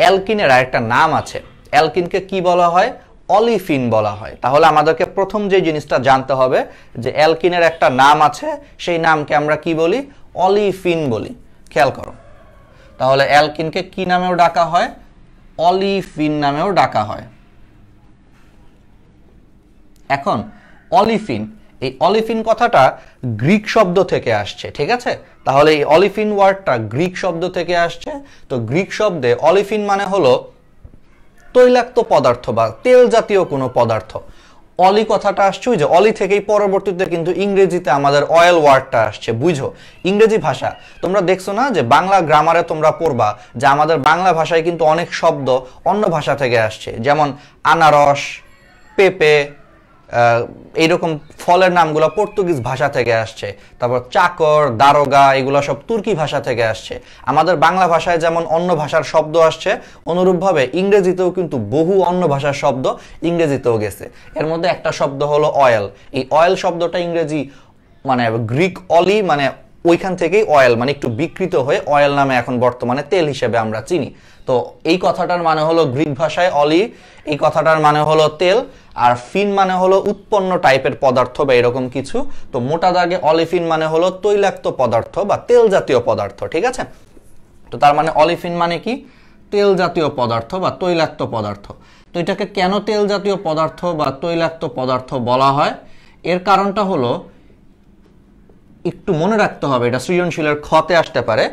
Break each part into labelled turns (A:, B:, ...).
A: অ্যালকিনের আরেকটা নাম আছে অ্যালকিনকে কি বলা হয় অলিফিন বলা হয় তাহলে আমাদেরকে প্রথম যে জিনিসটা জানতে হবে যে অ্যালকিনের একটা নাম আছে সেই নামকে আমরা কি বলি অলিফিন বলি খেয়াল করো তাহলে অ্যালকিনকে কি নামেও ডাকা হয় অলিফিন নামেও ডাকা হয় এখন অলিফিন এই অলিফিন কথাটা গ্রিক শব্দ থেকে আসছে ঠিক আছে তাহলে এই অলিফিন ওয়ার্ডটা গ্রিক শব্দ থেকে আসছে তো গ্রিক শব্দে অলিফিন মানে হলো তৈলাক্ত পদার্থ বা তেল জাতীয় কোনো পদার্থ অলি কথাটা আসছে ওই যে অলি থেকেই পরবর্তীতে কিন্তু ইংরেজিতে আমাদের অয়েল ওয়ার্ডটা আসছে বুঝো ইংরেজি ভাষা তোমরা দেখছো না যে বাংলা গ্রামারে তোমরা পড়বা যে আমাদের বাংলা ভাষায় কিন্তু অনেক শব্দ অন্য ভাষা থেকে আসছে যেমন আনারস পেপে এইরকম ফলের নামগুলো পর্তুগিজ ভাষা থেকে আসছে তারপর চাকর দারোগা এগুলো সব তুর্কি ভাষা থেকে আসছে আমাদের বাংলা ভাষায় যেমন অন্য ভাষার শব্দ আসছে অনুরূপভাবে ইংরেজিতেও কিন্তু বহু অন্য ভাষার শব্দ ইংরেজিতেও গেছে এর মধ্যে একটা শব্দ হলো অয়েল এই অয়েল শব্দটা ইংরেজি মানে গ্রিক অলি মানে ওইখান থেকেই অয়েল মানে একটু বিকৃত হয়ে অয়েল নামে এখন বর্তমানে তেল হিসেবে আমরা চিনি তো এই কথাটার মানে হলো গ্রিক ভাষায় অলি এই কথাটার মানে হলো তেল আর ফিন মানে হলো উৎপন্ন টাইপের পদার্থ বা এরকম কিছু তো মোটা দাগে অলিফিন মানে হলো তৈলাক্ত পদার্থ বা তেল জাতীয় পদার্থ ঠিক আছে তো তার মানে অলিফিন মানে কি তেল জাতীয় পদার্থ বা তৈলাক্ত পদার্থ তো এটাকে কেন তেল জাতীয় পদার্থ বা তৈলাক্ত পদার্থ বলা হয় এর কারণটা হলো একটু মনে রাখতে হবে এটা সৃজনশীলের ক্ষতে আসতে পারে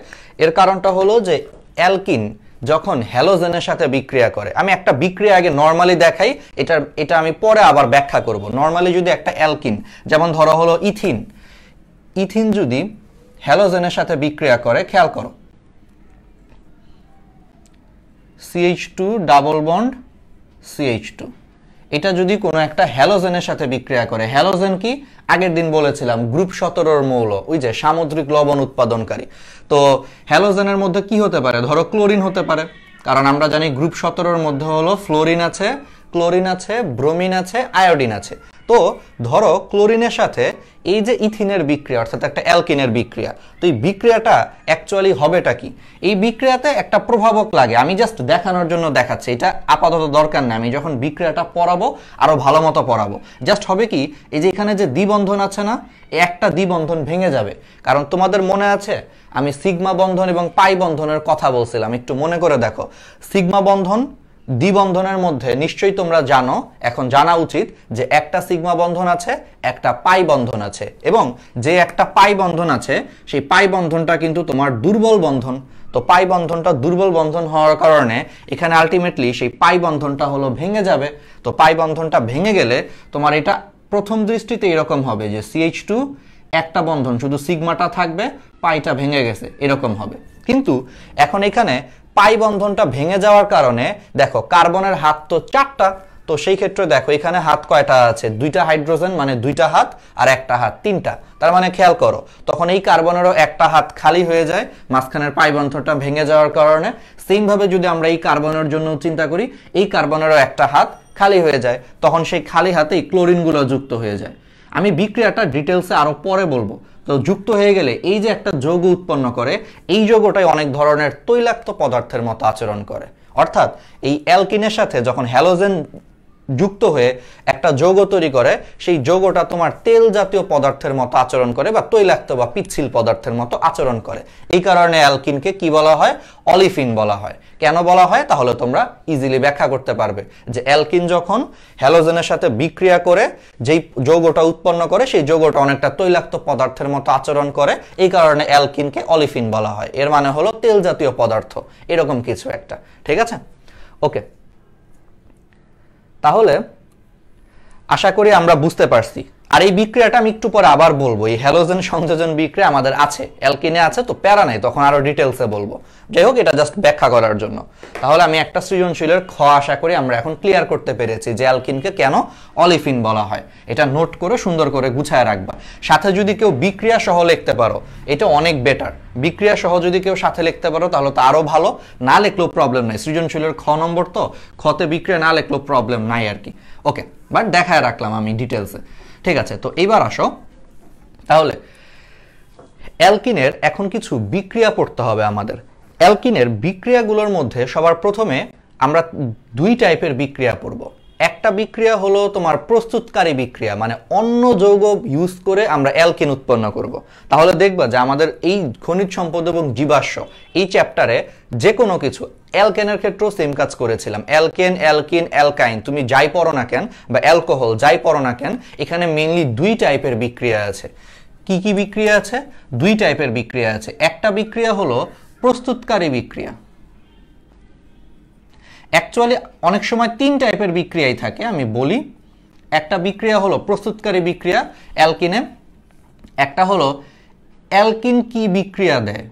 A: এর কারণটা হলো যে অ্যালকিন যখন হ্যালোজেনের সাথে বিক্রিয়া করে আমি একটা বিক্রিয়া আগে নর্মালি দেখাই এটা এটা আমি পরে আবার ব্যাখ্যা করব নর্মালি যদি একটা অ্যালকিন যেমন ধরো হলো ইথিন ইথিন যদি হ্যালোজেনের সাথে বিক্রিয়া করে খেয়াল করো CH two double bond CH two এটা যদি কোনো একটা হ্যালোজেনের সাথে বিক্রিয়া করে হ্যালোজেন কি আগের দিন বলেছিলাম গ্রুপ সতেরোর মৌল ওই যে সামুদ্রিক লবণ উৎপাদনকারী তো হ্যালোজেনের মধ্যে কি হতে পারে ধরো ক্লোরিন হতে পারে কারণ আমরা জানি গ্রুপ সতেরোর মধ্যে হলো ফ্লোরিন আছে ক্লোরিন আছে ব্রোমিন আছে আয়োডিন আছে তো ধরো ক্লোরিনের সাথে এই যে ইথিনের বিক্রিয়া অর্থাৎ একটা অ্যালকিনের বিক্রিয়া তো এই বিক্রিয়াটা অ্যাকচুয়ালি হবেটা কি এই বিক্রিয়াতে একটা প্রভাবক লাগে আমি জাস্ট দেখানোর জন্য দেখাচ্ছি এটা আপাতত দরকার না আমি যখন বিক্রিয়াটা পড়াবো আরও ভালো মতো পড়াবো জাস্ট হবে কি এই যে এখানে যে দ্বিবন্ধন আছে না একটা দ্বিবন্ধন ভেঙে যাবে কারণ তোমাদের মনে আছে আমি সিগমা বন্ধন এবং পাই বন্ধনের কথা বলছিলাম একটু মনে করে দেখো সিগমা বন্ধন দ্বিবন্ধনের মধ্যে নিশ্চয়ই তোমরা জানো এখন জানা উচিত যে একটা সিগমা বন্ধন আছে একটা পাই বন্ধন আছে এবং যে একটা পাই বন্ধন আছে সেই পাই বন্ধনটা কিন্তু তোমার দুর্বল বন্ধন তো পাই বন্ধনটা দুর্বল বন্ধন হওয়ার কারণে এখানে আলটিমেটলি সেই পাই বন্ধনটা হলো ভেঙে যাবে তো পাই বন্ধনটা ভেঙে গেলে তোমার এটা প্রথম দৃষ্টিতে এরকম হবে যে সিএইচ টু একটা বন্ধন শুধু সিগমাটা থাকবে পাইটা ভেঙে গেছে এরকম হবে কিন্তু এখন এখানে পাই বন্ধনটা ভেঙে যাওয়ার কারণে দেখো কার্বনের হাত তো চারটা তো সেই ক্ষেত্রে দেখো এখানে হাত কয়টা আছে দুইটা হাইড্রোজেন মানে দুইটা হাত আর একটা হাত তিনটা তার মানে খেয়াল করো তখন এই কার্বনেরও একটা হাত খালি হয়ে যায় মাঝখানের পাইবন্ধটা ভেঙে যাওয়ার কারণে সেমভাবে যদি আমরা এই কার্বনের জন্য চিন্তা করি এই কার্বনেরও একটা হাত খালি হয়ে যায় তখন সেই খালি হাতেই ক্লোরিনগুলো যুক্ত হয়ে যায় আমি বিক্রিয়াটা ডিটেলসে আরও পরে বলবো তো যুক্ত হয়ে গেলে এই যে একটা যৌগ উৎপন্ন করে এই যৌগটাই অনেক ধরনের তৈলাক্ত পদার্থের মতো আচরণ করে অর্থাৎ এই অ্যালকিনের সাথে যখন হ্যালোজেন যুক্ত হয়ে একটা যৌগ তৈরি করে সেই যৌগটা তোমার তেল জাতীয় পদার্থের মতো আচরণ করে বা তৈলাক্ত বা পিচ্ছিল পদার্থের মতো আচরণ করে এই কারণে অ্যালকিনকে কি বলা হয় অলিফিন বলা হয় কেন বলা হয় তাহলে তোমরা ইজিলি ব্যাখ্যা করতে পারবে যে অ্যালকিন যখন হ্যালোজেনের সাথে বিক্রিয়া করে যেই যৌগটা উৎপন্ন করে সেই যৌগটা অনেকটা তৈলাক্ত পদার্থের মতো আচরণ করে এই কারণে অ্যালকিনকে অলিফিন বলা হয় এর মানে হলো তেল জাতীয় পদার্থ এরকম কিছু একটা ঠিক আছে ওকে তাহলে আশা করি আমরা বুঝতে পারছি আর এই বিক্রিয়াটা আমি একটু পরে আবার বলবো এই হ্যালোজেন সংযোজন বিক্রিয়া আমাদের আছে অ্যালকিনে আছে তো প্যারা নেই তখন আরও ডিটেলসে বলবো যাই হোক এটা জাস্ট ব্যাখ্যা করার জন্য তাহলে আমি একটা সৃজনশীলের খ আশা করি আমরা এখন ক্লিয়ার করতে পেরেছি যে অ্যালকিনকে কেন অলিফিন বলা হয় এটা নোট করে সুন্দর করে গুছায় রাখবা সাথে যদি কেউ বিক্রিয়া সহ লিখতে পারো এটা অনেক বেটার বিক্রিয়া সহ যদি কেউ সাথে লিখতে পারো তাহলে তো আরও ভালো না লিখলেও প্রবলেম নাই সৃজনশীলের খ নম্বর তো খতে বিক্রিয়া না লিখলেও প্রবলেম নাই আর কি ওকে বাট দেখায় রাখলাম আমি ডিটেলসে ঠিক আছে তো এবার আসো তাহলে অ্যালকিনের এখন কিছু বিক্রিয়া পড়তে হবে আমাদের অ্যালকিনের বিক্রিয়াগুলোর মধ্যে সবার প্রথমে আমরা দুই টাইপের বিক্রিয়া পড়বো একটা বিক্রিয়া হলো তোমার প্রস্তুতকারী বিক্রিয়া মানে অন্য যৌগ ইউজ করে আমরা অ্যালকিন উৎপন্ন করব। তাহলে দেখবা যে আমাদের এই খনিজ সম্পদ এবং জীবাশ্ম এই চ্যাপ্টারে যে কোনো কিছু অ্যালকেনের ক্ষেত্রেও সেম কাজ করেছিলাম অ্যালকেন অ্যালকিন অ্যালকাইন তুমি যাই পড়ো না কেন বা অ্যালকোহল যাই পড়ো না কেন এখানে মেনলি দুই টাইপের বিক্রিয়া আছে কি কি বিক্রিয়া আছে দুই টাইপের বিক্রিয়া আছে একটা বিক্রিয়া হলো প্রস্তুতকারী বিক্রিয়া অ্যাকচুয়ালি অনেক সময় তিন টাইপের বিক্রিয়াই থাকে আমি বলি একটা বিক্রিয়া হলো প্রস্তুতকারী বিক্রিয়া অ্যালকিনে একটা হলো অ্যালকিন কি বিক্রিয়া দেয়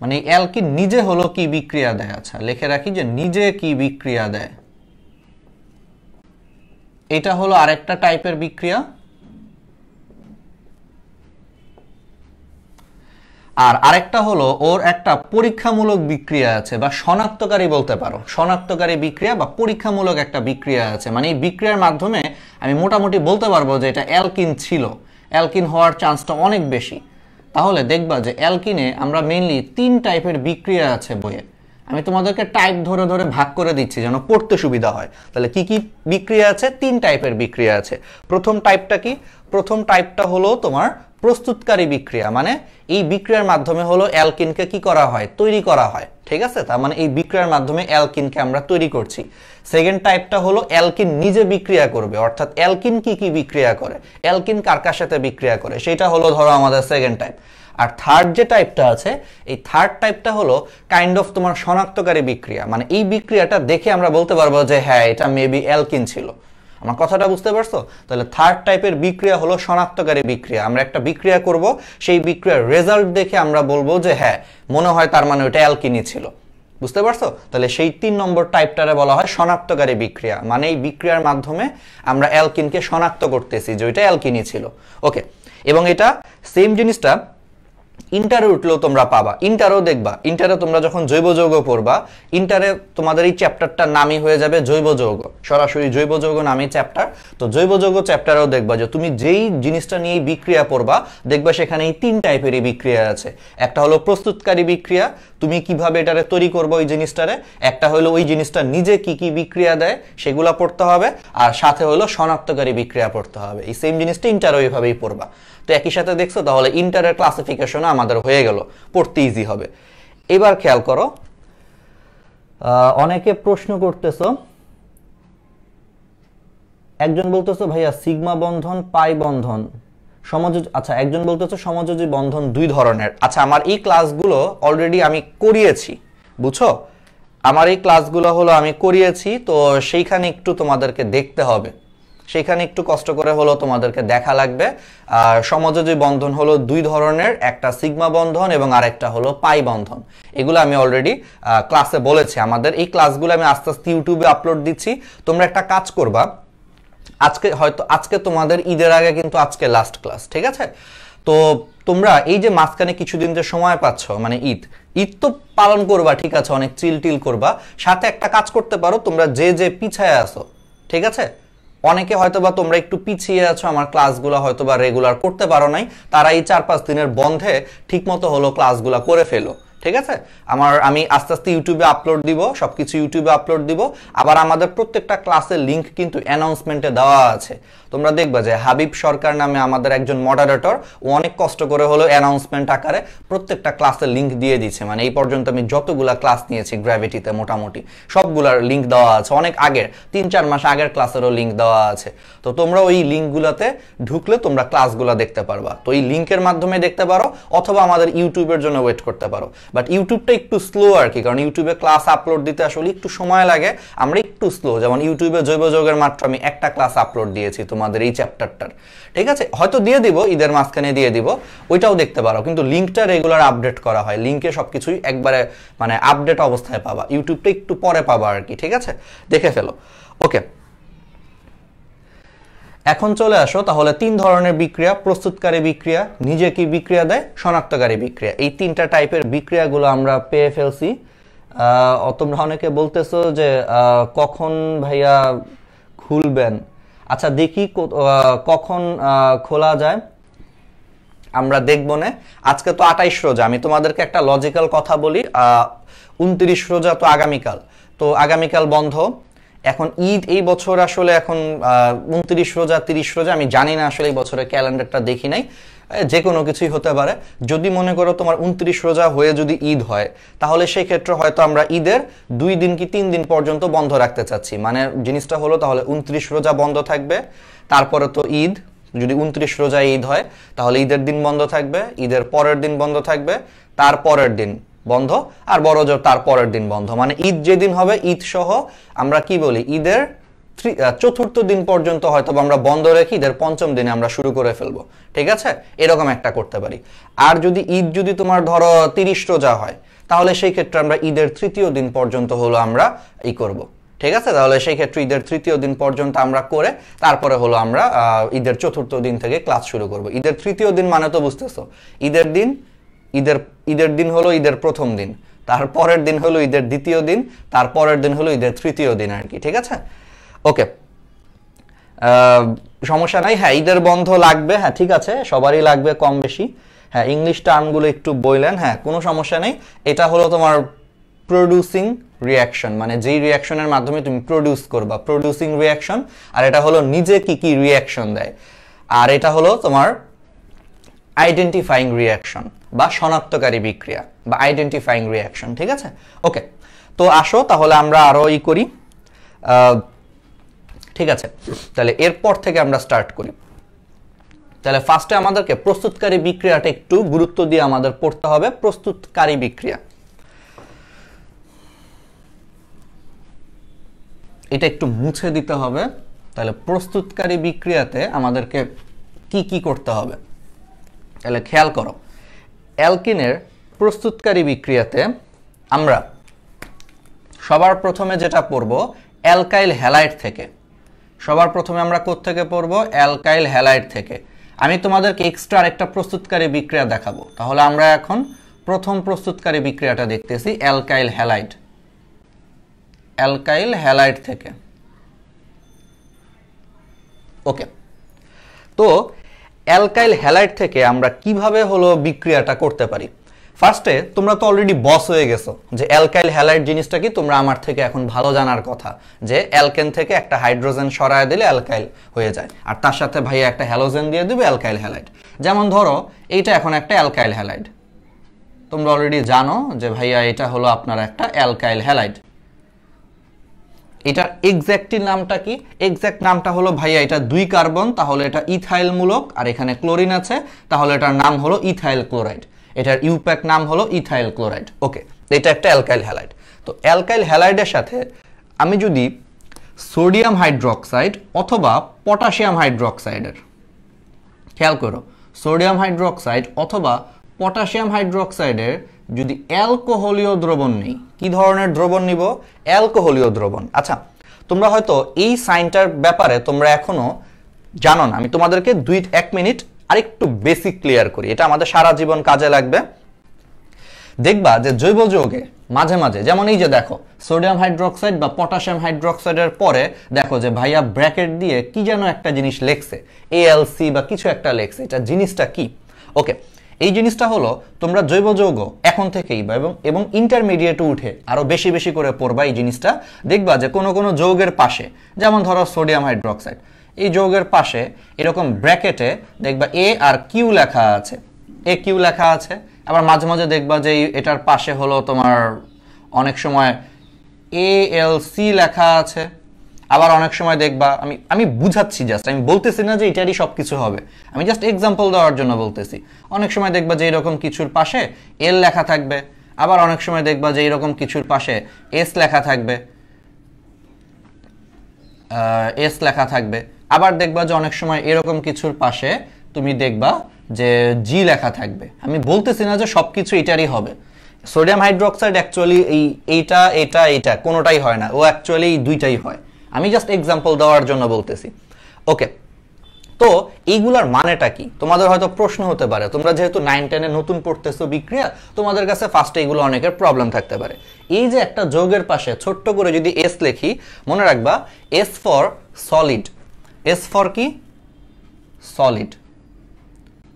A: মানে অ্যালকিন নিজে হলো কি বিক্রিয়া দেয় আচ্ছা লিখে রাখি যে নিজে কি বিক্রিয়া দেয় এটা হলো আরেকটা টাইপের বিক্রিয়া আর আরেকটা হলো ওর একটা পরীক্ষামূলক বিক্রিয়া আছে বা শনাক্তকারী বলতে পারো শনাক্তকারী বিক্রিয়া বা পরীক্ষামূলক একটা বিক্রিয়া আছে মানে এই বিক্রিয়ার মাধ্যমে আমি মোটামুটি বলতে পারবো যে এটা অ্যালকিন ছিল অ্যালকিন হওয়ার চান্সটা অনেক বেশি তাহলে দেখবা যে অ্যালকিনে আমরা মেইনলি তিন টাইপের বিক্রিয়া আছে বইয়ে আমি তোমাদেরকে টাইপ ধরে ধরে ভাগ করে দিচ্ছি যেন পড়তে সুবিধা হয় তাহলে কি কি বিক্রিয়া আছে তিন টাইপের বিক্রিয়া আছে প্রথম টাইপটা কি প্রথম টাইপটা হলো তোমার প্রস্তুতকারী বিক্রিয়া মানে এই বিক্রিয়ার মাধ্যমে হলো অ্যালকিনকে কি করা হয় তৈরি করা হয় ঠিক আছে তার মানে এই বিক্রিয়ার মাধ্যমে অ্যালকিনকে আমরা তৈরি করছি সেকেন্ড টাইপটা হলো অ্যালকিন নিজে বিক্রিয়া করবে অর্থাৎ অ্যালকিন কি কি বিক্রিয়া করে অ্যালকিন কার কার সাথে বিক্রিয়া করে সেটা হলো ধরো আমাদের সেকেন্ড টাইপ আর থার্ড যে টাইপটা আছে এই থার্ড টাইপটা হলো কাইন্ড অফ তোমার শনাক্তকারী বিক্রিয়া মানে এই বিক্রিয়াটা দেখে আমরা বলতে পারবো যে হ্যাঁ এটা মেবি অ্যালকিন ছিল আমার কথাটা বুঝতে পারছো তাহলে থার্ড টাইপের বিক্রিয়া হলো শনাক্তকারী বিক্রিয়া আমরা একটা বিক্রিয়া করব সেই বিক্রিয়ার রেজাল্ট দেখে আমরা বলবো যে হ্যাঁ মনে হয় তার মানে ওটা অ্যালকিনি ছিল বুঝতে পারছো তাহলে সেই তিন নম্বর টাইপটারে বলা হয় শনাক্তকারী বিক্রিয়া মানে এই বিক্রিয়ার মাধ্যমে আমরা অ্যালকিনকে শনাক্ত করতেছি যে ওইটা অ্যালকিনি ছিল ওকে এবং এটা সেম জিনিসটা ইন্টারে উঠলেও তোমরা পাবা ইন্টারও দেখবা ইন্টারে তোমরা যখন জৈব যৌগ পড়বা ইন্টারে তোমাদের এই চ্যাপ্টারটার নামই হয়ে যাবে জৈব যৌগ সরাসরি জৈব যৌগ নামে চ্যাপ্টার তো জৈব যৌগ চ্যাপ্টারেও দেখবা যে তুমি যেই জিনিসটা নিয়ে বিক্রিয়া পড়বা দেখবা সেখানে এই তিন টাইপেরই বিক্রিয়া আছে একটা হলো প্রস্তুতকারী বিক্রিয়া তুমি কিভাবে এটারে তৈরি করবো ওই জিনিসটারে একটা হলো ওই জিনিসটা নিজে কি কি বিক্রিয়া দেয় সেগুলা পড়তে হবে আর সাথে হলো শনাক্তকারী বিক্রিয়া পড়তে হবে এই সেম জিনিসটা ইন্টারও এইভাবেই পড়বা তো একই সাথে দেখছো তাহলে ইন্টারের ক্লাসিফিকেশনও আমাদের হয়ে গেল পড়তে ইজি হবে এবার খেয়াল করো অনেকে প্রশ্ন করতেছো একজন বলতেছো ভাইয়া সিগমা বন্ধন পাই বন্ধন সমযোজ আচ্ছা একজন বলতেছো সমযোজী বন্ধন দুই ধরনের আচ্ছা আমার এই ক্লাসগুলো অলরেডি আমি করিয়েছি বুঝছো আমার এই ক্লাসগুলো হলো আমি করিয়েছি তো সেইখানে একটু তোমাদেরকে দেখতে হবে সেখানে একটু কষ্ট করে হলো তোমাদেরকে দেখা লাগবে আর সমযোজী বন্ধন হলো দুই ধরনের একটা সিগমা বন্ধন এবং আরেকটা হলো পাই বন্ধন এগুলো আমি অলরেডি ক্লাসে বলেছি আমাদের এই ক্লাসগুলো আমি আস্তে আস্তে ইউটিউবে আপলোড দিচ্ছি তোমরা একটা কাজ করবা আজকে হয়তো আজকে তোমাদের ঈদের আগে কিন্তু আজকে লাস্ট ক্লাস ঠিক আছে তো তোমরা এই যে মাঝখানে কিছুদিন যে সময় পাচ্ছ মানে ঈদ ঈদ তো পালন করবা ঠিক আছে অনেক চিল টিল করবা সাথে একটা কাজ করতে পারো তোমরা যে যে পিছায় আসো ঠিক আছে অনেকে হয়তোবা তোমরা একটু পিছিয়ে আছো আমার ক্লাসগুলো হয়তোবা রেগুলার করতে পারো নাই তারা এই চার পাঁচ দিনের বন্ধে ঠিকমতো হলো ক্লাসগুলো করে ফেলো ঠিক আছে আমার আমি আস্তে আস্তে ইউটিউবে আপলোড দিব সবকিছু ইউটিউবে আপলোড দিব আবার আমাদের প্রত্যেকটা ক্লাসের লিঙ্ক কিন্তু অ্যানাউন্সমেন্টে দেওয়া আছে তোমরা দেখবা যে হাবিব সরকার নামে আমাদের একজন মডারেটর ও অনেক কষ্ট করে হলো অ্যানাউন্সমেন্ট আকারে প্রত্যেকটা ক্লাসের লিঙ্ক দিয়ে দিচ্ছে মানে এই পর্যন্ত আমি যতগুলা ক্লাস নিয়েছি গ্র্যাভিটিতে মোটামুটি সবগুলার লিঙ্ক দেওয়া আছে অনেক আগের তিন চার মাস আগের ক্লাসেরও লিঙ্ক দেওয়া আছে তো তোমরা ওই লিঙ্কগুলোতে ঢুকলে তোমরা ক্লাসগুলো দেখতে পারবা তো এই লিঙ্কের মাধ্যমে দেখতে পারো অথবা আমাদের ইউটিউবের জন্য ওয়েট করতে পারো বাট ইউটিউবটা একটু স্লো আর কি কারণ ইউটিউবে ক্লাস আপলোড দিতে আসলে একটু সময় লাগে আমরা একটু স্লো যেমন ইউটিউবে জৈব যোগের মাত্র আমি একটা ক্লাস আপলোড দিয়েছি তো তোমাদের এই চ্যাপ্টারটার ঠিক আছে হয়তো দিয়ে দিব ঈদের মাঝখানে দিয়ে দিব ওইটাও দেখতে পারো কিন্তু লিঙ্কটা রেগুলার আপডেট করা হয় লিঙ্কে সব কিছুই একবারে মানে আপডেট অবস্থায় পাবা ইউটিউবটা একটু পরে পাবা আর কি ঠিক আছে দেখে ফেলো ওকে এখন চলে আসো তাহলে তিন ধরনের বিক্রিয়া প্রস্তুতকারী বিক্রিয়া নিজে কি বিক্রিয়া দেয় শনাক্তকারী বিক্রিয়া এই তিনটা টাইপের বিক্রিয়াগুলো আমরা পেয়ে ফেলছি তোমরা অনেকে বলতেছো যে কখন ভাইয়া খুলবেন আচ্ছা দেখি কখন খোলা যায় আমরা দেখব না আজকে তো আঠাইশ রোজা আমি তোমাদেরকে একটা লজিক্যাল কথা বলি উনত্রিশ রোজা তো আগামীকাল তো আগামীকাল বন্ধ এখন ঈদ এই বছর আসলে এখন উনত্রিশ রোজা তিরিশ রোজা আমি জানি না আসলে এই বছরের ক্যালেন্ডারটা দেখি নাই যে কোনো কিছুই হতে পারে যদি মনে করো তোমার উনত্রিশ রোজা হয়ে যদি ঈদ হয় তাহলে সেই ক্ষেত্রে হয়তো আমরা ঈদের দুই দিন কি তিন দিন পর্যন্ত বন্ধ রাখতে চাচ্ছি মানে জিনিসটা হলো তাহলে উনত্রিশ রোজা বন্ধ থাকবে তারপরে তো ঈদ যদি উনত্রিশ রোজা ঈদ হয় তাহলে ঈদের দিন বন্ধ থাকবে ঈদের পরের দিন বন্ধ থাকবে তার পরের দিন বন্ধ আর বড় জোর তার পরের দিন বন্ধ মানে ঈদ যেদিন হবে ঈদ সহ আমরা কি বলি ঈদের চতুর্থ দিন পর্যন্ত হয়তো আমরা বন্ধ রেখে ঈদের পঞ্চম দিনে আমরা শুরু করে ফেলবো ঠিক আছে এরকম একটা করতে পারি আর যদি ঈদ যদি তোমার ধরো তিরিশ রোজা হয় তাহলে সেই ক্ষেত্রে আমরা ঈদের তৃতীয় দিন পর্যন্ত হলো আমরা ই করব। ঠিক আছে তাহলে সেই ক্ষেত্রে ঈদের তৃতীয় দিন পর্যন্ত আমরা করে তারপরে হলো আমরা ঈদের চতুর্থ দিন থেকে ক্লাস শুরু করব ঈদের তৃতীয় দিন মানে তো বুঝতেছো ঈদের দিন ঈদের ঈদের দিন হলো ঈদের প্রথম দিন তার পরের দিন হলো ঈদের দ্বিতীয় দিন তার পরের দিন হলো ঈদের তৃতীয় দিন আর কি ঠিক আছে ওকে সমস্যা নাই হ্যাঁ ঈদের বন্ধ লাগবে হ্যাঁ ঠিক আছে সবারই লাগবে কম বেশি হ্যাঁ ইংলিশ টার্মগুলো একটু বইলেন হ্যাঁ কোনো সমস্যা নেই এটা হলো তোমার প্রডিউসিং রিয়াকশন মানে যেই রিয়াকশনের মাধ্যমে তুমি প্রডিউস করবা প্রডিউসিং রিয়াকশন আর এটা হলো নিজে কি কি রিয়াকশন দেয় আর এটা হলো তোমার আইডেন্টিফাইং রিয়াকশন বা শনাক্তকারী বিক্রিয়া বা আইডেন্টিফাইং রিয়াকশন ঠিক আছে ওকে তো আসো তাহলে আমরা আরও ই করি ঠিক আছে তাহলে এরপর থেকে আমরা স্টার্ট করি তাহলে ফার্স্টে আমাদেরকে প্রস্তুতকারী বিক্রিয়াটা একটু গুরুত্ব দিয়ে আমাদের পড়তে হবে প্রস্তুতকারী বিক্রিয়া এটা একটু মুছে দিতে হবে তাহলে প্রস্তুতকারী বিক্রিয়াতে আমাদেরকে কি কি করতে হবে তাহলে খেয়াল করো অ্যালকিনের প্রস্তুতকারী বিক্রিয়াতে আমরা সবার প্রথমে যেটা পড়ব অ্যালকাইল হ্যালাইট থেকে সবার প্রথমে আমরা থেকে পড়বো অ্যালকাইল হ্যালাইড থেকে আমি তোমাদেরকে এক্সট্রা একটা প্রস্তুতকারী বিক্রিয়া দেখাবো তাহলে আমরা এখন প্রথম প্রস্তুতকারী বিক্রিয়াটা দেখতেছি অ্যালকাইল হ্যালাইড অ্যালকাইল হ্যালাইড থেকে ওকে তো অ্যালকাইল হ্যালাইড থেকে আমরা কিভাবে হলো বিক্রিয়াটা করতে পারি ফার্স্টে তোমরা তো অলরেডি বস হয়ে গেছো যে অ্যালকাইল হ্যালাইড জিনিসটা কি তোমরা আমার থেকে এখন ভালো জানার কথা যে অ্যালকেন থেকে একটা হাইড্রোজেন সরায় দিলে অ্যালকাইল হয়ে যায় আর তার সাথে ভাইয়া একটা হ্যালোজেন দিয়ে দেবে অ্যালকাইল হ্যালাইড যেমন ধরো এইটা এখন একটা অ্যালকাইল হ্যালাইড তোমরা অলরেডি জানো যে ভাইয়া এটা হলো আপনার একটা অ্যালকাইল হ্যালাইড এটার এক্স্যাক্টলি নামটা কি এক্স্যাক্ট নামটা হলো ভাইয়া এটা দুই কার্বন তাহলে এটা ইথাইলমূলক আর এখানে ক্লোরিন আছে তাহলে এটার নাম হলো ইথাইল ক্লোরাইড এটার ইউপ্যাক নাম হলো ইথাইল ক্লোরাইড ওকে এটা একটা অ্যালকাইল হ্যালাইড তো অ্যালকাইল হ্যালাইডের সাথে আমি যদি সোডিয়াম হাইড্রোক্সাইড অথবা পটাশিয়াম হাইড্রোক্সাইডের খেয়াল করো সোডিয়াম হাইড্রোক্সাইড অথবা পটাশিয়াম হাইড্রোক্সাইডের যদি অ্যালকোহলীয় দ্রবণ নেই কি ধরনের দ্রবণ নিব অ্যালকোহলীয় দ্রবণ আচ্ছা তোমরা হয়তো এই সাইনটার ব্যাপারে তোমরা এখনও জানো না আমি তোমাদেরকে দুই এক মিনিট আরেকটু বেসিক ক্লিয়ার করি এটা আমাদের সারা জীবন কাজে লাগবে দেখবা যে জৈব যৌগে মাঝে মাঝে যেমন এই যে দেখো সোডিয়াম হাইড্রোক্সাইড বা পটাশিয়াম হাইড্রোক্সাইডের পরে দেখো যে ভাইয়া ব্র্যাকেট দিয়ে কি যেন একটা জিনিস লেখছে এএলসি বা কিছু একটা লেখছে এটা জিনিসটা কি ওকে এই জিনিসটা হলো তোমরা জৈব যৌগ এখন থেকেই বা এবং এবং ইন্টারমিডিয়েটে উঠে আরও বেশি বেশি করে পড়বা এই জিনিসটা দেখবা যে কোনো কোনো যৌগের পাশে যেমন ধরো সোডিয়াম হাইড্রোক্সাইড এই যৌগের পাশে এরকম ব্র্যাকেটে দেখবা এ আর কিউ লেখা আছে এ কিউ লেখা আছে আবার মাঝে মাঝে দেখবা যে এটার পাশে হলো তোমার অনেক সময় এ এল সি লেখা আছে আবার অনেক সময় দেখবা আমি আমি বুঝাচ্ছি জাস্ট আমি বলতেছি না যে এটারই সব কিছু হবে আমি জাস্ট এক্সাম্পল দেওয়ার জন্য বলতেছি অনেক সময় দেখবা যে এরকম কিছুর পাশে এল লেখা থাকবে আবার অনেক সময় দেখবা যে এরকম কিছুর পাশে এস লেখা থাকবে এস লেখা থাকবে আবার দেখবা যে অনেক সময় এরকম কিছুর পাশে তুমি দেখবা যে জি লেখা থাকবে আমি বলতেছি না যে সব কিছু এটারই হবে সোডিয়াম হাইড্রোক্সাইড অ্যাকচুয়ালি এই এইটা এটা এটা কোনোটাই হয় না ও অ্যাকচুয়ালি দুইটাই হয় আমি জাস্ট এক্সাম্পল দেওয়ার জন্য বলতেছি ওকে তো এইগুলার মানেটা কি তোমাদের হয়তো প্রশ্ন হতে পারে তোমরা যেহেতু নাইন টেনে নতুন পড়তেছো বিক্রিয়া তোমাদের কাছে ফার্স্টে এগুলো অনেকের প্রবলেম থাকতে পারে এই যে একটা যোগের পাশে ছোট্ট করে যদি এস লেখি মনে রাখবা S for solid S for কি সলিড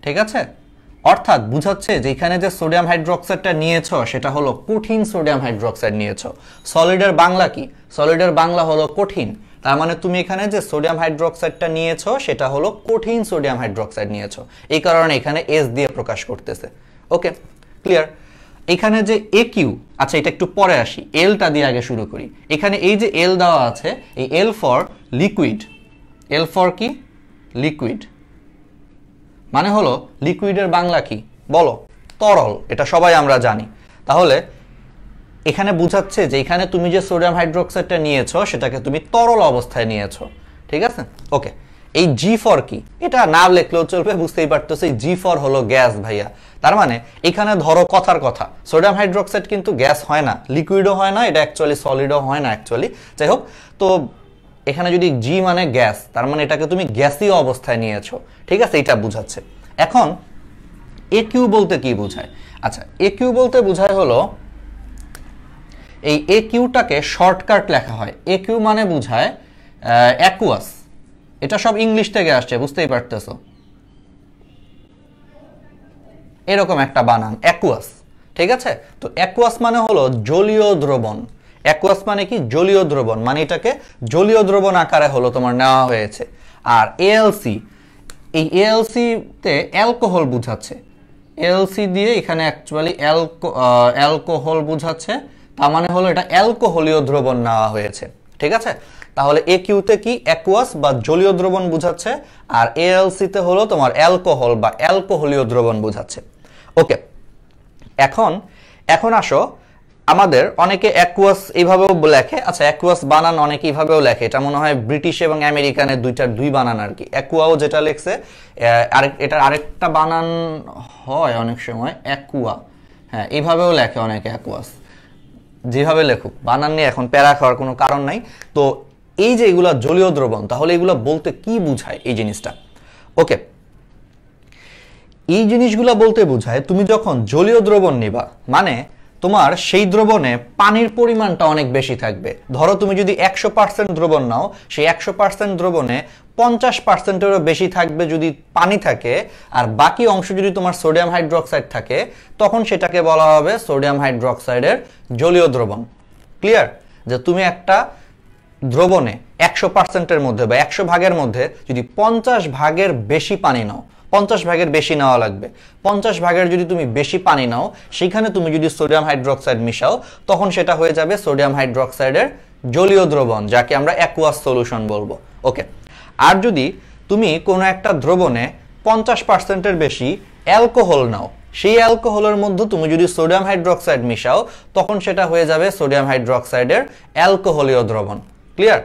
A: ঠিক আছে অর্থাৎ বুঝাচ্ছে যে এখানে যে সোডিয়াম হাইড্রোক্সাইডটা নিয়েছো সেটা হলো কঠিন সোডিয়াম হাইড্রোক্সাইড নিয়েছো সলিডের বাংলা কি সলিডের বাংলা হলো কঠিন তার মানে তুমি এখানে যে সোডিয়াম হাইড্রোক্সাইডটা নিয়েছো সেটা হলো কঠিন সোডিয়াম হাইড্রোক্সাইড নিয়েছো এই কারণে এখানে এস দিয়ে প্রকাশ করতেছে ওকে ক্লিয়ার এখানে যে এ কিউ আচ্ছা এটা একটু পরে আসি এলটা দিয়ে আগে শুরু করি এখানে এই যে এল দেওয়া আছে এই L for liquid L for কি লিকুইড মানে হলো লিকুইডের বাংলা কি বলো তরল এটা সবাই আমরা জানি তাহলে এখানে বুঝাচ্ছে যে এখানে তুমি যে সোডিয়াম হাইড্রোক্সাইডটা নিয়েছো সেটাকে তুমি তরল অবস্থায় নিয়েছো ঠিক আছে ওকে এই জি ফর কি এটা না লেখলেও চলবে বুঝতেই পারতেছে এই জি ফর হলো গ্যাস ভাইয়া তার মানে এখানে ধরো কথার কথা সোডিয়াম হাইড্রোক্সাইড কিন্তু গ্যাস হয় না লিকুইডও হয় না এটা অ্যাকচুয়ালি সলিডও হয় না অ্যাকচুয়ালি যাই হোক তো এখানে যদি জি মানে গ্যাস তার মানে এটাকে তুমি গ্যাসীয় অবস্থায় নিয়েছো ঠিক আছে এটা বোঝাচ্ছে এখন এ কিউ বলতে কি বোঝায় আচ্ছা এ কিউ বলতে বোঝায় হলো এই এ কিউটাকে শর্টকাট লেখা হয় এ কিউ মানে বোঝায় অ্যাকুয়াস এটা সব ইংলিশ থেকে আসছে বুঝতেই পারতেছো এরকম একটা বানান অ্যাকুয়াস ঠিক আছে তো অ্যাকুয়াস মানে হলো জলীয় দ্রবণ অ্যাকোয়াস মানে কি জলীয় দ্রবণ মানে এটাকে জলীয় দ্রবণ আকারে হলো তোমার নেওয়া হয়েছে আর এএলসি এই এএলসিতে অ্যালকোহল বুঝাচ্ছে এলসি দিয়ে এখানে অ্যাকচুয়ালি অ্যালকো অ্যালকোহল বুঝাচ্ছে তার মানে হলো এটা অ্যালকোহলীয় দ্রবণ নেওয়া হয়েছে ঠিক আছে তাহলে এ কিউতে কি অ্যাকুয়াস বা জলীয় দ্রবণ বুঝাচ্ছে আর এএলসিতে হলো তোমার অ্যালকোহল বা অ্যালকোহলীয় দ্রবণ বুঝাচ্ছে ওকে এখন এখন আসো আমাদের অনেকে অ্যাকুয়াস এইভাবেও লেখে আচ্ছা অ্যাকুয়াস বানান অনেকে এইভাবেও লেখে এটা মনে হয় ব্রিটিশ এবং আমেরিকানের দুইটার দুই বানান আর কি অ্যাকুয়াও যেটা লেখছে আরেক এটার আরেকটা বানান হয় অনেক সময় অ্যাকুয়া হ্যাঁ এইভাবেও লেখে অনেকে অ্যাকুয়াস যেভাবে লেখুক বানান নিয়ে এখন প্যারা খাওয়ার কোনো কারণ নাই তো এই যে এগুলো জলীয় দ্রবণ তাহলে এগুলো বলতে কি বুঝায় এই জিনিসটা ওকে এই জিনিসগুলো বলতে বোঝায় তুমি যখন জলীয় দ্রবণ নিবা মানে তোমার সেই দ্রবণে পানির পরিমাণটা অনেক বেশি থাকবে ধরো তুমি যদি একশো পার্সেন্ট দ্রবণ নাও সেই একশো পার্সেন্ট দ্রবণে পঞ্চাশ পার্সেন্টেরও বেশি থাকবে যদি পানি থাকে আর বাকি অংশ যদি তোমার সোডিয়াম হাইড্রোক্সাইড থাকে তখন সেটাকে বলা হবে সোডিয়াম হাইড্রোক্সাইডের জলীয় দ্রবণ ক্লিয়ার যে তুমি একটা দ্রবণে একশো পার্সেন্টের মধ্যে বা একশো ভাগের মধ্যে যদি পঞ্চাশ ভাগের বেশি পানি নাও পঞ্চাশ ভাগের বেশি নেওয়া লাগবে পঞ্চাশ ভাগের যদি তুমি বেশি পানি নাও সেখানে তুমি যদি সোডিয়াম হাইড্রোক্সাইড মিশাও তখন সেটা হয়ে যাবে সোডিয়াম হাইড্রোক্সাইডের জলীয় দ্রবণ যাকে আমরা অ্যাকুয়াস সলিউশন বলবো ওকে আর যদি তুমি কোনো একটা দ্রবণে পঞ্চাশ পার্সেন্টের বেশি অ্যালকোহল নাও সেই অ্যালকোহলের মধ্যে তুমি যদি সোডিয়াম হাইড্রোক্সাইড মিশাও তখন সেটা হয়ে যাবে সোডিয়াম হাইড্রোক্সাইডের অ্যালকোহলীয় দ্রবণ ক্লিয়ার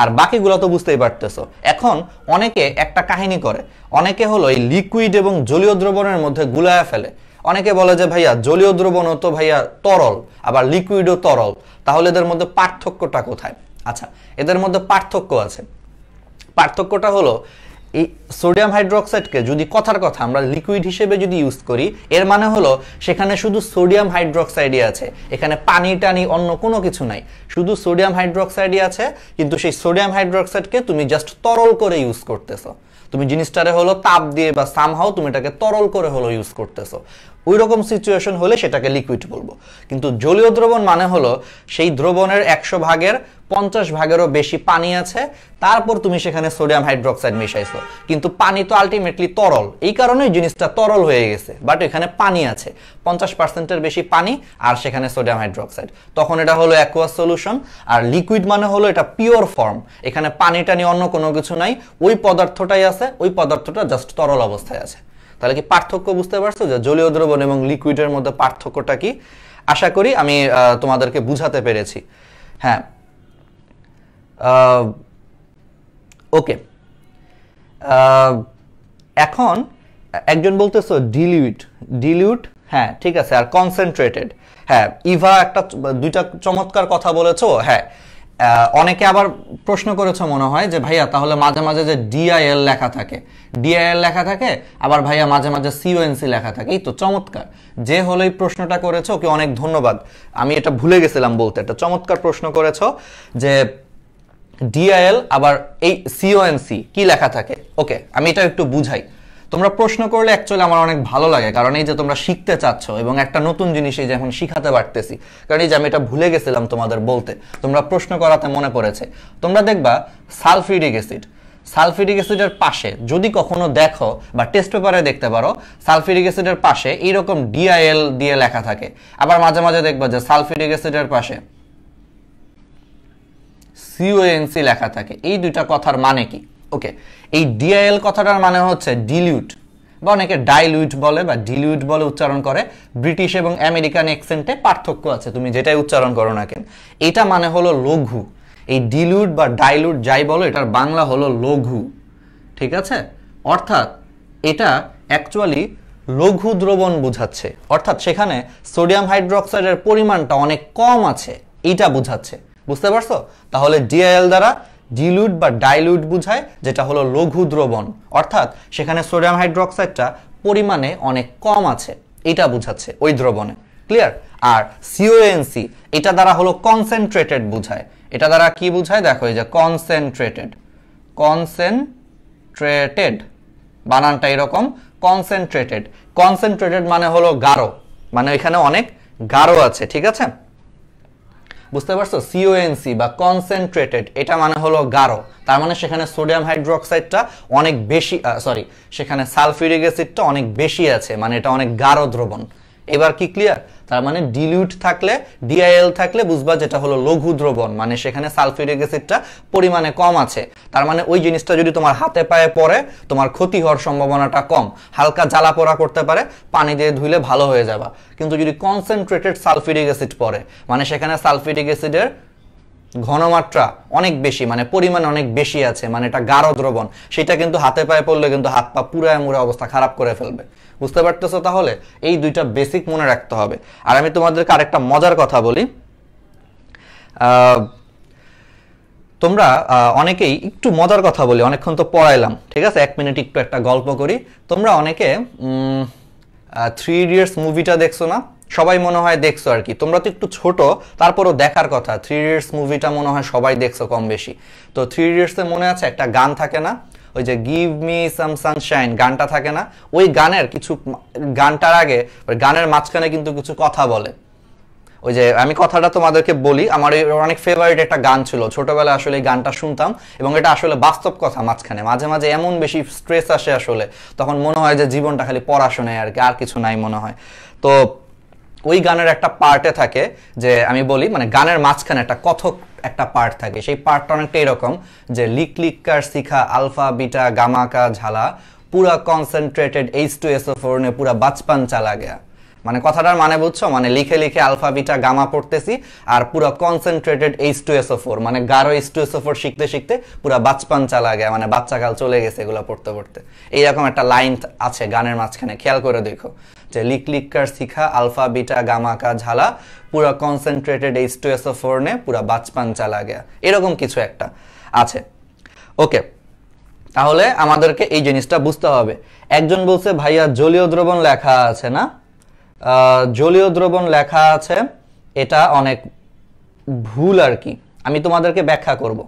A: আর বাকিগুলো তো বুঝতেই পারতেছো এখন অনেকে একটা কাহিনী করে অনেকে হলো এই লিকুইড এবং জলীয় দ্রবণের মধ্যে গুলায়া ফেলে অনেকে বলে যে ভাইয়া জলীয় দ্রবণ তো ভাইয়া তরল আবার লিকুইডও তরল তাহলে এদের মধ্যে পার্থক্যটা কোথায় আচ্ছা এদের মধ্যে পার্থক্য আছে পার্থক্যটা হলো এই সোডিয়াম হাইড্রোক্সাইডকে যদি কথার কথা আমরা লিকুইড হিসেবে যদি ইউজ করি এর মানে হলো সেখানে শুধু সোডিয়াম হাইড্রোক্সাইডই আছে এখানে পানি টানি অন্য কোনো কিছু নাই শুধু সোডিয়াম হাইড্রোক্সাইডই আছে কিন্তু সেই সোডিয়াম হাইড্রোক্সাইডকে তুমি জাস্ট তরল করে ইউজ করতেছো তুমি জিনিসটারে হলো তাপ দিয়ে বা সামহাও তুমি এটাকে তরল করে হলো ইউজ করতেছো ওই রকম সিচুয়েশন হলে সেটাকে লিকুইড বলবো কিন্তু জলীয় দ্রবণ মানে হলো সেই দ্রবণের একশো ভাগের পঞ্চাশ ভাগেরও বেশি পানি আছে তারপর তুমি সেখানে সোডিয়াম হাইড্রোক্সাইড মিশাইছো কিন্তু পানি তো আলটিমেটলি তরল এই কারণেই জিনিসটা তরল হয়ে গেছে বাট এখানে পানি আছে পঞ্চাশ পার্সেন্টের বেশি পানি আর সেখানে সোডিয়াম হাইড্রোক্সাইড তখন এটা হলো অ্যাকুয়াস সলিউশন আর লিকুইড মানে হলো এটা পিওর ফর্ম এখানে পানি টানি অন্য কোনো কিছু নাই ওই পদার্থটাই আছে ওই পদার্থটা জাস্ট তরল অবস্থায় আছে তাহলে কি পার্থক্য বুঝতে পারছো যে জলীয় দ্রবণ এবং লিকুইডের মধ্যে পার্থক্যটা কি আশা করি আমি তোমাদেরকে বুঝাতে পেরেছি হ্যাঁ ওকে এখন একজন বলতেছো ডিলিউট ডিলিউট হ্যাঁ ঠিক আছে আর কনসেন্ট্রেটেড হ্যাঁ ইভা একটা দুইটা চমৎকার কথা বলেছো হ্যাঁ অনেকে আবার প্রশ্ন করেছে মনে হয় যে ভাইয়া তাহলে মাঝে মাঝে যে ডিআইএল লেখা থাকে ডিআইএল লেখা থাকে আবার ভাইয়া মাঝে মাঝে সিওএনসি লেখা থাকে এই তো চমৎকার যে হলো এই প্রশ্নটা করেছো ওকে অনেক ধন্যবাদ আমি এটা ভুলে গেছিলাম বলতে একটা চমৎকার প্রশ্ন করেছো যে ডিআইএল আবার এই সিওএনসি কি লেখা থাকে ওকে আমি এটা একটু বুঝাই তোমরা প্রশ্ন করলে অ্যাকচুয়ালি আমার অনেক ভালো লাগে কারণ এই যে তোমরা শিখতে চাচ্ছ এবং একটা নতুন জিনিস এই যে এখন শিখাতে পারতেছি কারণ এই যে আমি এটা ভুলে গেছিলাম তোমাদের বলতে তোমরা প্রশ্ন করাতে মনে পড়েছে তোমরা দেখবা সালফিউরিক অ্যাসিড সালফিউরিক অ্যাসিডের পাশে যদি কখনো দেখো বা টেস্ট পেপারে দেখতে পারো সালফিউরিক অ্যাসিডের পাশে এইরকম ডিআইএল দিয়ে লেখা থাকে আবার মাঝে মাঝে দেখবা যে সালফিউরিক অ্যাসিডের পাশে সিওএনসি লেখা থাকে এই দুইটা কথার মানে কি ওকে এই ডিআইএল কথাটার মানে হচ্ছে ডিলিউট বা অনেকে ডাইলুইট বলে বা ডিলিউট বলে উচ্চারণ করে ব্রিটিশ এবং আমেরিকান এক্সেন্টে পার্থক্য আছে তুমি যেটাই উচ্চারণ করো না কেন এটা মানে হলো লঘু এই ডিলিউট বা ডাইলুট যাই বলো এটার বাংলা হলো লঘু ঠিক আছে অর্থাৎ এটা অ্যাকচুয়ালি লঘু দ্রবণ বোঝাচ্ছে অর্থাৎ সেখানে সোডিয়াম হাইড্রোক্সাইডের পরিমাণটা অনেক কম আছে এটা বোঝাচ্ছে বুঝতে পারছো তাহলে ডিআইএল দ্বারা ডিলুট বা ডাইলুট বুঝায় যেটা হলো লঘু দ্রবণ অর্থাৎ সেখানে সোডিয়াম হাইড্রোক্সাইডটা পরিমাণে অনেক কম আছে এটা বুঝাচ্ছে ওই দ্রবণে ক্লিয়ার আর সিওএনসি এটা দ্বারা হলো কনসেন্ট্রেটেড বুঝায় এটা দ্বারা কি বুঝায় দেখো এই যে কনসেন্ট্রেটেড কনসেন্ট্রেটেড বানানটা এরকম কনসেন্ট্রেটেড কনসেন্ট্রেটেড মানে হলো গাঢ় মানে এখানে অনেক গাঢ় আছে ঠিক আছে বুঝতে পারছো সিওএনসি বা কনসেন্ট্রেটেড এটা মানে হলো গাঢ় তার মানে সেখানে সোডিয়াম হাইড্রোক্সাইডটা অনেক বেশি সরি সেখানে সালফিউরিক অ্যাসিডটা অনেক বেশি আছে মানে এটা অনেক গাঢ় দ্রবণ এবার কি ক্লিয়ার তার মানে ডিলিউট থাকলে ডিআইএল থাকলে বুঝবা যেটা হলো লঘু দ্রবণ মানে সেখানে সালফিউরিক অ্যাসিডটা পরিমাণে কম আছে তার মানে ওই জিনিসটা যদি তোমার হাতে পায়ে পড়ে তোমার ক্ষতি হওয়ার সম্ভাবনাটা কম হালকা জ্বালা পোড়া করতে পারে পানি দিয়ে ধুইলে ভালো হয়ে যাবা কিন্তু যদি কনসেন্ট্রেটেড সালফিউরিক অ্যাসিড পড়ে মানে সেখানে সালফিউরিক অ্যাসিডের ঘনমাত্রা অনেক বেশি মানে পরিমাণ অনেক বেশি আছে মানে এটা গাঢ় দ্রবণ সেটা কিন্তু হাতে পায়ে পড়লে কিন্তু হাত পা পুরায় মুড়ে অবস্থা খারাপ করে ফেলবে বুঝতে পারতেছো তাহলে এই দুইটা বেসিক মনে রাখতে হবে আর আমি তোমাদেরকে আরেকটা মজার কথা বলি তোমরা অনেকেই একটু মজার কথা বলি অনেকক্ষণ তো পড়াইলাম ঠিক আছে এক মিনিট একটু একটা গল্প করি তোমরা অনেকে থ্রি ইডিয়টস মুভিটা দেখছো না সবাই মনে হয় দেখছো আর কি তোমরা তো একটু ছোট তারপরও দেখার কথা থ্রি ইডিয়টস মুভিটা মনে হয় সবাই দেখছো কম বেশি তো থ্রি ইডিয়টসে মনে আছে একটা গান থাকে না ওই যে গিভ মি সাম সানশাইন গানটা থাকে না ওই গানের কিছু গানটার আগে গানের মাঝখানে কিন্তু কিছু কথা বলে ওই যে আমি কথাটা তোমাদেরকে বলি আমার অনেক ফেভারিট একটা গান ছিল ছোটবেলায় আসলে এই গানটা শুনতাম এবং এটা আসলে বাস্তব কথা মাঝখানে মাঝে মাঝে এমন বেশি স্ট্রেস আসে আসলে তখন মনে হয় যে জীবনটা খালি পড়াশোনায় আর কি আর কিছু নাই মনে হয় তো ওই গানের একটা পার্টে থাকে যে আমি বলি মানে গানের মাঝখানে একটা কথক একটা পার্ট থাকে সেই পার্টটা অনেকটা এরকম যে লিক লিককার শিখা আলফা বিটা গামাকা ঝালা পুরা কনসেন্ট্রেটেড এইচ টু ফোরনে পুরা বাচপান চালা গেয়া মানে কথাটার মানে বুঝছো মানে লিখে লিখে আলফা বিটা গামা পড়তেছি আর পুরো concentrated H two S O four মানে গারো এইচ টু এসও ফোর শিখতে শিখতে পুরো বাচপান চালা গেয়া মানে বাচ্চাকাল চলে গেছে এগুলো পড়তে পড়তে এইরকম একটা লাইন আছে গানের মাঝখানে খেয়াল করে দেখো যে লিক লিককার শিখা আলফা বিটা গামা কা ঝালা পুরো concentrated H two S O four নে পুরো বাচপান চালা গেয়া এরকম কিছু একটা আছে ওকে তাহলে আমাদেরকে এই জিনিসটা বুঝতে হবে একজন বলছে ভাইয়া জলীয় দ্রবণ লেখা আছে না জলীয় দ্রবণ লেখা আছে এটা অনেক ভুল আর কি আমি তোমাদেরকে ব্যাখ্যা করব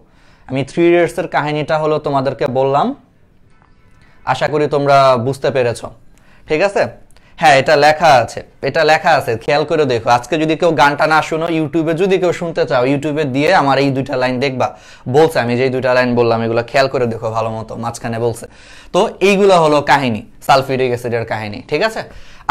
A: আমি থ্রি ইয়ার্সের কাহিনীটা হলো তোমাদেরকে বললাম আশা করি তোমরা বুঝতে পেরেছ ঠিক আছে হ্যাঁ এটা লেখা আছে এটা লেখা আছে খেয়াল করে দেখো আজকে যদি কেউ গানটা না শুনো ইউটিউবে যদি কেউ শুনতে চাও ইউটিউবে দিয়ে আমার এই দুইটা লাইন দেখবা বলছে আমি যে দুইটা লাইন বললাম এগুলো খেয়াল করে দেখো ভালো মতো মাঝখানে বলছে তো এইগুলো হলো কাহিনী সালফিউরিক অ্যাসিডের কাহিনী ঠিক আছে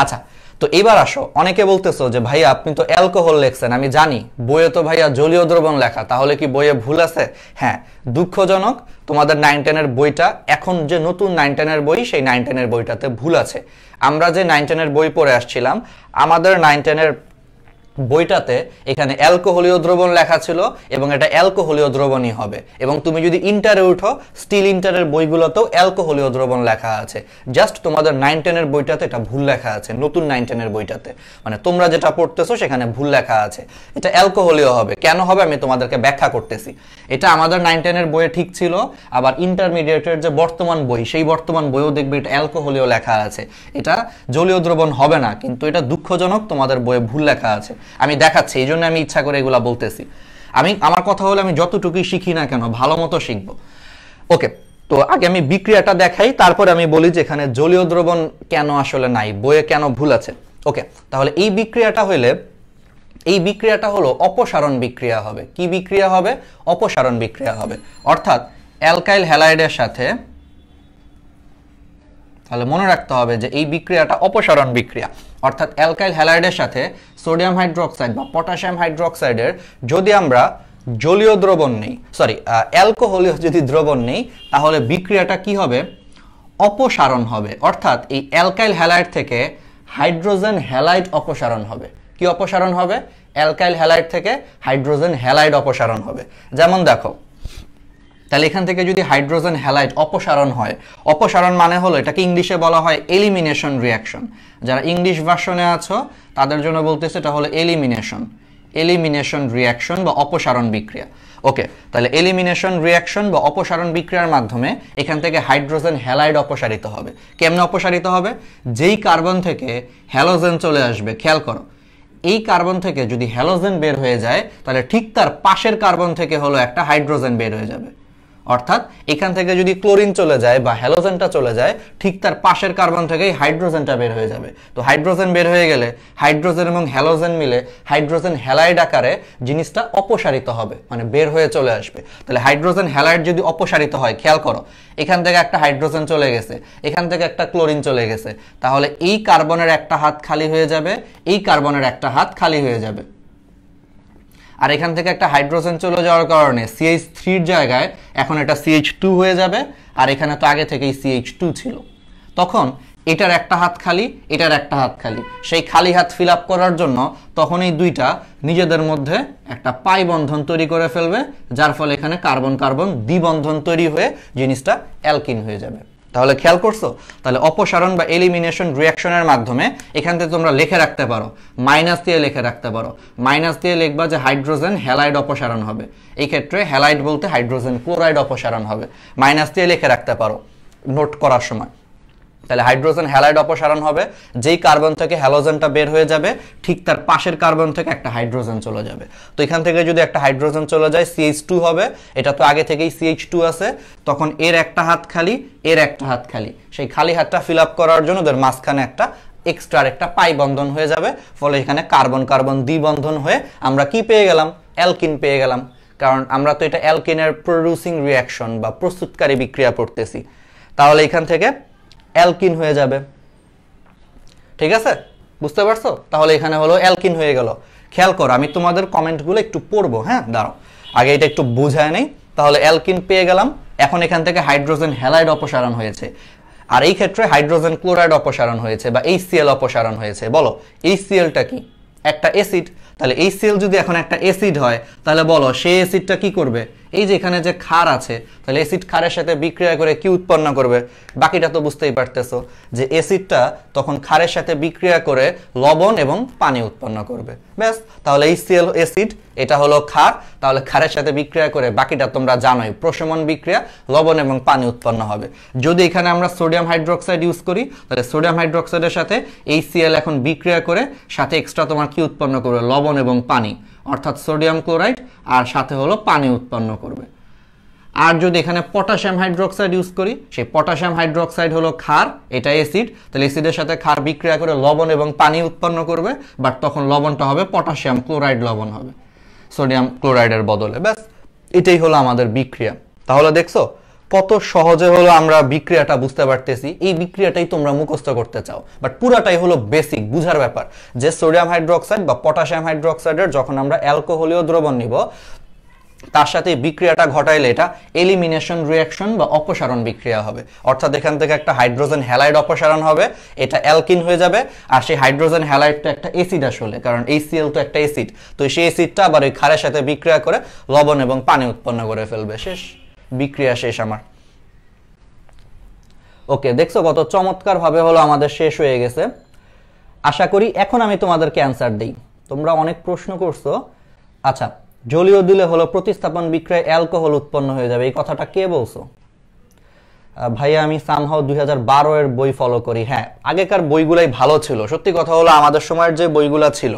A: আচ্ছা তো এবার আসো অনেকে বলতেছো যে ভাইয়া আপনি তো অ্যালকোহল লেখছেন আমি জানি বইয়ে তো ভাইয়া জলীয় দ্রবণ লেখা তাহলে কি বইয়ে ভুল আছে হ্যাঁ দুঃখজনক তোমাদের নাইন টেনের বইটা এখন যে নতুন নাইন টেনের বই সেই নাইন টেনের বইটাতে ভুল আছে আমরা যে নাইন টেনের বই পড়ে আসছিলাম আমাদের নাইন টেনের বইটাতে এখানে অ্যালকোহলীয় দ্রবণ লেখা ছিল এবং এটা অ্যালকোহলীয় দ্রবণই হবে এবং তুমি যদি ইন্টারে উঠো স্টিল ইন্টারের বইগুলোতেও অ্যালকোহলীয় দ্রবণ লেখা আছে জাস্ট তোমাদের নাইন টেনের বইটাতে এটা ভুল লেখা আছে নতুন নাইন টেনের বইটাতে মানে তোমরা যেটা পড়তেছো সেখানে ভুল লেখা আছে এটা অ্যালকোহলীয় হবে কেন হবে আমি তোমাদেরকে ব্যাখ্যা করতেছি এটা আমাদের নাইন টেনের বইয়ে ঠিক ছিল আবার ইন্টারমিডিয়েটের যে বর্তমান বই সেই বর্তমান বইও দেখবে এটা অ্যালকোহলীয় লেখা আছে এটা জলীয় দ্রবণ হবে না কিন্তু এটা দুঃখজনক তোমাদের বইয়ে ভুল লেখা আছে আমি দেখাচ্ছি এই জন্য আমি ইচ্ছা করে এগুলো বলতেছি আমি আমার কথা হলো আমি যতটুকুই শিখি না কেন ভালো মতো শিখব ওকে তো আগে আমি বিক্রিয়াটা দেখাই তারপর আমি বলি যে এখানে জলীয় দ্রবণ কেন আসলে নাই বইয়ে কেন ভুল আছে ওকে তাহলে এই বিক্রিয়াটা হইলে এই বিক্রিয়াটা হলো অপসারণ বিক্রিয়া হবে কি বিক্রিয়া হবে অপসারণ বিক্রিয়া হবে অর্থাৎ অ্যালকাইল হ্যালাইডের সাথে তাহলে মনে রাখতে হবে যে এই বিক্রিয়াটা অপসারণ বিক্রিয়া অর্থাৎ অ্যালকাইল হ্যালাইডের সাথে সোডিয়াম হাইড্রোক্সাইড বা পটাশিয়াম হাইড্রোক্সাইডের যদি আমরা জলীয় দ্রবণ নেই সরি অ্যালকোহলীয় যদি দ্রবণ নেই তাহলে বিক্রিয়াটা কি হবে অপসারণ হবে অর্থাৎ এই অ্যালকাইল হ্যালাইড থেকে হাইড্রোজেন হ্যালাইড অপসারণ হবে কি অপসারণ হবে অ্যালকাইল হ্যালাইড থেকে হাইড্রোজেন হ্যালাইড অপসারণ হবে যেমন দেখো তাহলে এখান থেকে যদি হাইড্রোজেন হ্যালাইড অপসারণ হয় অপসারণ মানে হলো এটাকে ইংলিশে বলা হয় এলিমিনেশন রিয়াকশন যারা ইংলিশ ভার্সনে আছো তাদের জন্য বলতেছে এটা হলো এলিমিনেশন এলিমিনেশন রিয়াকশন বা অপসারণ বিক্রিয়া ওকে তাহলে এলিমিনেশন রিয়াকশন বা অপসারণ বিক্রিয়ার মাধ্যমে এখান থেকে হাইড্রোজেন হ্যালাইড অপসারিত হবে কেমনে অপসারিত হবে যেই কার্বন থেকে হ্যালোজেন চলে আসবে খেয়াল করো এই কার্বন থেকে যদি হ্যালোজেন বের হয়ে যায় তাহলে ঠিক তার পাশের কার্বন থেকে হলো একটা হাইড্রোজেন বের হয়ে যাবে অর্থাৎ এখান থেকে যদি ক্লোরিন চলে যায় বা হ্যালোজেনটা চলে যায় ঠিক তার পাশের কার্বন থেকেই হাইড্রোজেনটা বের হয়ে যাবে তো হাইড্রোজেন বের হয়ে গেলে হাইড্রোজেন এবং হ্যালোজেন মিলে হাইড্রোজেন হ্যালাইড আকারে জিনিসটা অপসারিত হবে মানে বের হয়ে চলে আসবে তাহলে হাইড্রোজেন হ্যালাইড যদি অপসারিত হয় খেয়াল করো এখান থেকে একটা হাইড্রোজেন চলে গেছে এখান থেকে একটা ক্লোরিন চলে গেছে তাহলে এই কার্বনের একটা হাত খালি হয়ে যাবে এই কার্বনের একটা হাত খালি হয়ে যাবে আর এখান থেকে একটা হাইড্রোজেন চলে যাওয়ার কারণে সিএইচ থ্রির জায়গায় এখন এটা সিএইচ টু হয়ে যাবে আর এখানে তো আগে থেকেই সিএইচ টু ছিল তখন এটার একটা হাত খালি এটার একটা হাত খালি সেই খালি হাত ফিল করার জন্য তখন এই দুইটা নিজেদের মধ্যে একটা পাই বন্ধন তৈরি করে ফেলবে যার ফলে এখানে কার্বন কার্বন দ্বিবন্ধন তৈরি হয়ে জিনিসটা অ্যালকিন হয়ে যাবে তাহলে খেয়াল করছো তাহলে অপসারণ বা এলিমিনেশন রিয়াকশনের মাধ্যমে এখান থেকে তোমরা লিখে রাখতে পারো মাইনাস দিয়ে লিখে রাখতে পারো মাইনাস দিয়ে লিখবা যে হাইড্রোজেন হ্যালাইড অপসারণ হবে এই ক্ষেত্রে হ্যালাইড বলতে হাইড্রোজেন ক্লোরাইড অপসারণ হবে মাইনাস দিয়ে লিখে রাখতে পারো নোট করার সময় তাহলে হাইড্রোজেন হ্যালাইড অপসারণ হবে যেই কার্বন থেকে হ্যালোজেনটা বের হয়ে যাবে ঠিক তার পাশের কার্বন থেকে একটা হাইড্রোজেন চলে যাবে তো এখান থেকে যদি একটা হাইড্রোজেন চলে যায় সিএইচ টু হবে এটা তো আগে থেকেই সিএইচ টু আছে তখন এর একটা হাত খালি এর একটা হাত খালি সেই খালি হাতটা ফিল আপ করার জন্য ওদের মাঝখানে একটা এক্সট্রার একটা পাই বন্ধন হয়ে যাবে ফলে এখানে কার্বন কার্বন দ্বিবন্ধন হয়ে আমরা কি পেয়ে গেলাম অ্যালকিন পেয়ে গেলাম কারণ আমরা তো এটা অ্যালকিনের প্রডিউসিং রিয়াকশন বা প্রস্তুতকারী বিক্রিয়া পড়তেছি তাহলে এখান থেকে অ্যালকিন হয়ে যাবে ঠিক আছে বুঝতে পারছো তাহলে এখানে হলো অ্যালকিন হয়ে গেল খেয়াল করো আমি তোমাদের কমেন্টগুলো একটু পড়বো হ্যাঁ দাঁড়ো আগে এটা একটু বুঝায় নেই তাহলে অ্যালকিন পেয়ে গেলাম এখন এখান থেকে হাইড্রোজেন হ্যালাইড অপসারণ হয়েছে আর এই ক্ষেত্রে হাইড্রোজেন ক্লোরাইড অপসারণ হয়েছে বা এই সিএল অপসারণ হয়েছে বলো এই সিএলটা কি একটা অ্যাসিড তাহলে এই সিএল যদি এখন একটা অ্যাসিড হয় তাহলে বলো সেই অ্যাসিডটা কি করবে এই যে এখানে যে ক্ষার আছে তাহলে অ্যাসিড ক্ষারের সাথে বিক্রিয়া করে কি উৎপন্ন করবে বাকিটা তো বুঝতেই পারতেছো যে অ্যাসিডটা তখন ক্ষারের সাথে বিক্রিয়া করে লবণ এবং পানি উৎপন্ন করবে ব্যাস তাহলে এই সিএল অ্যাসিড এটা হলো ক্ষার তাহলে ক্ষারের সাথে বিক্রিয়া করে বাকিটা তোমরা জানোই প্রশমন বিক্রিয়া লবণ এবং পানি উৎপন্ন হবে যদি এখানে আমরা সোডিয়াম হাইড্রোক্সাইড ইউজ করি তাহলে সোডিয়াম হাইড্রোক্সাইডের সাথে এই সিএল এখন বিক্রিয়া করে সাথে এক্সট্রা তোমার কি উৎপন্ন করবে লবণ এবং পানি অর্থাৎ সোডিয়াম ক্লোরাইড আর সাথে হলো পানি উৎপন্ন করবে আর যদি এখানে পটাশিয়াম হাইড্রোক্সাইড ইউজ করি সেই পটাশিয়াম হাইড্রোক্সাইড হলো খার এটা অ্যাসিড তাহলে অ্যাসিডের সাথে খার বিক্রিয়া করে লবণ এবং পানি উৎপন্ন করবে বাট তখন লবণটা হবে পটাশিয়াম ক্লোরাইড লবণ হবে সোডিয়াম ক্লোরাইডের বদলে ব্যাস এটাই হলো আমাদের বিক্রিয়া তাহলে দেখছো কত সহজে হলো আমরা বিক্রিয়াটা বুঝতে পারতেছি এই বিক্রিয়াটাই তোমরা মুখস্থ করতে চাও বাট পুরাটাই হলো বেসিক বুঝার ব্যাপার যে সোডিয়াম হাইড্রোক্সাইড বা পটাশিয়াম হাইড্রোক্সাইডের যখন আমরা অ্যালকোহলীয় দ্রবণ নিব তার সাথে বিক্রিয়াটা ঘটাইলে এটা এলিমিনেশন রিয়াকশন বা অপসারণ বিক্রিয়া হবে অর্থাৎ এখান থেকে একটা হাইড্রোজেন হ্যালাইড অপসারণ হবে এটা অ্যালকিন হয়ে যাবে আর সেই হাইড্রোজেন হ্যালাইডটা একটা এসিড আসলে কারণ এইসিএল তো একটা এসিড তো সেই এসিডটা আবার ওই খারের সাথে বিক্রিয়া করে লবণ এবং পানি উৎপন্ন করে ফেলবে শেষ বিক্রিয়া শেষ আমার ওকে দেখছো কত চমৎকারভাবে হলো আমাদের শেষ হয়ে গেছে আশা করি এখন আমি তোমাদেরকে অ্যান্সার দিই তোমরা অনেক প্রশ্ন করছো আচ্ছা জলীয় দিলে হলো প্রতিস্থাপন বিক্রয় অ্যালকোহল উৎপন্ন হয়ে যাবে এই কথাটা কে বলছো ভাইয়া আমি সামহাও দুই হাজার এর বই ফলো করি হ্যাঁ আগেকার বইগুলাই ভালো ছিল সত্যি কথা হলো আমাদের সময়ের যে বইগুলো ছিল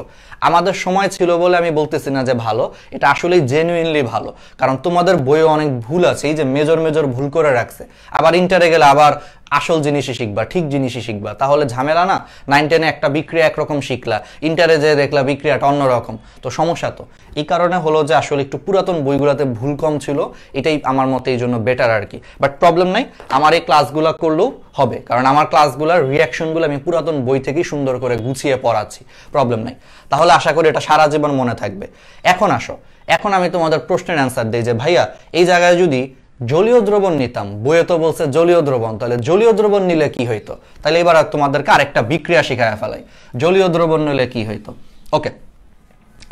A: আমাদের সময় ছিল বলে আমি বলতেছি না যে ভালো এটা আসলেই জেনুইনলি ভালো কারণ তোমাদের বইয়ে অনেক ভুল আছে এই যে মেজর মেজর ভুল করে রাখছে আবার ইন্টারে গেলে আবার আসল জিনিসই শিখবা ঠিক জিনিসই শিখবা তাহলে ঝামেলা না নাইন টেনে একটা বিক্রিয়া একরকম শিখলা ইন্টারে দেখলা বিক্রিয়াটা অন্যরকম তো সমস্যা তো এই কারণে হলো যে আসলে একটু পুরাতন বইগুলোতে ভুল কম ছিল এটাই আমার মতে এই জন্য বেটার আর কি বাট প্রবলেম নাই আমার এই ক্লাসগুলো করলেও হবে কারণ আমার ক্লাসগুলোর রিয়াকশনগুলো আমি পুরাতন বই থেকেই সুন্দর করে গুছিয়ে পড়াচ্ছি প্রবলেম নাই তাহলে আশা করি এটা সারা জীবন মনে থাকবে এখন আসো এখন আমি তোমাদের প্রশ্নের অ্যান্সার দিই যে ভাইয়া এই জায়গায় যদি জলীয় দ্রবণ নিতাম বইয়ে তো বলছে জলীয় দ্রবণ তাহলে জলীয় দ্রবণ নিলে কি হইতো তাহলে এবার তোমাদেরকে আরেকটা বিক্রিয়া শিখায় ফেলাই জলীয় দ্রবণ নিলে কি হইতো ওকে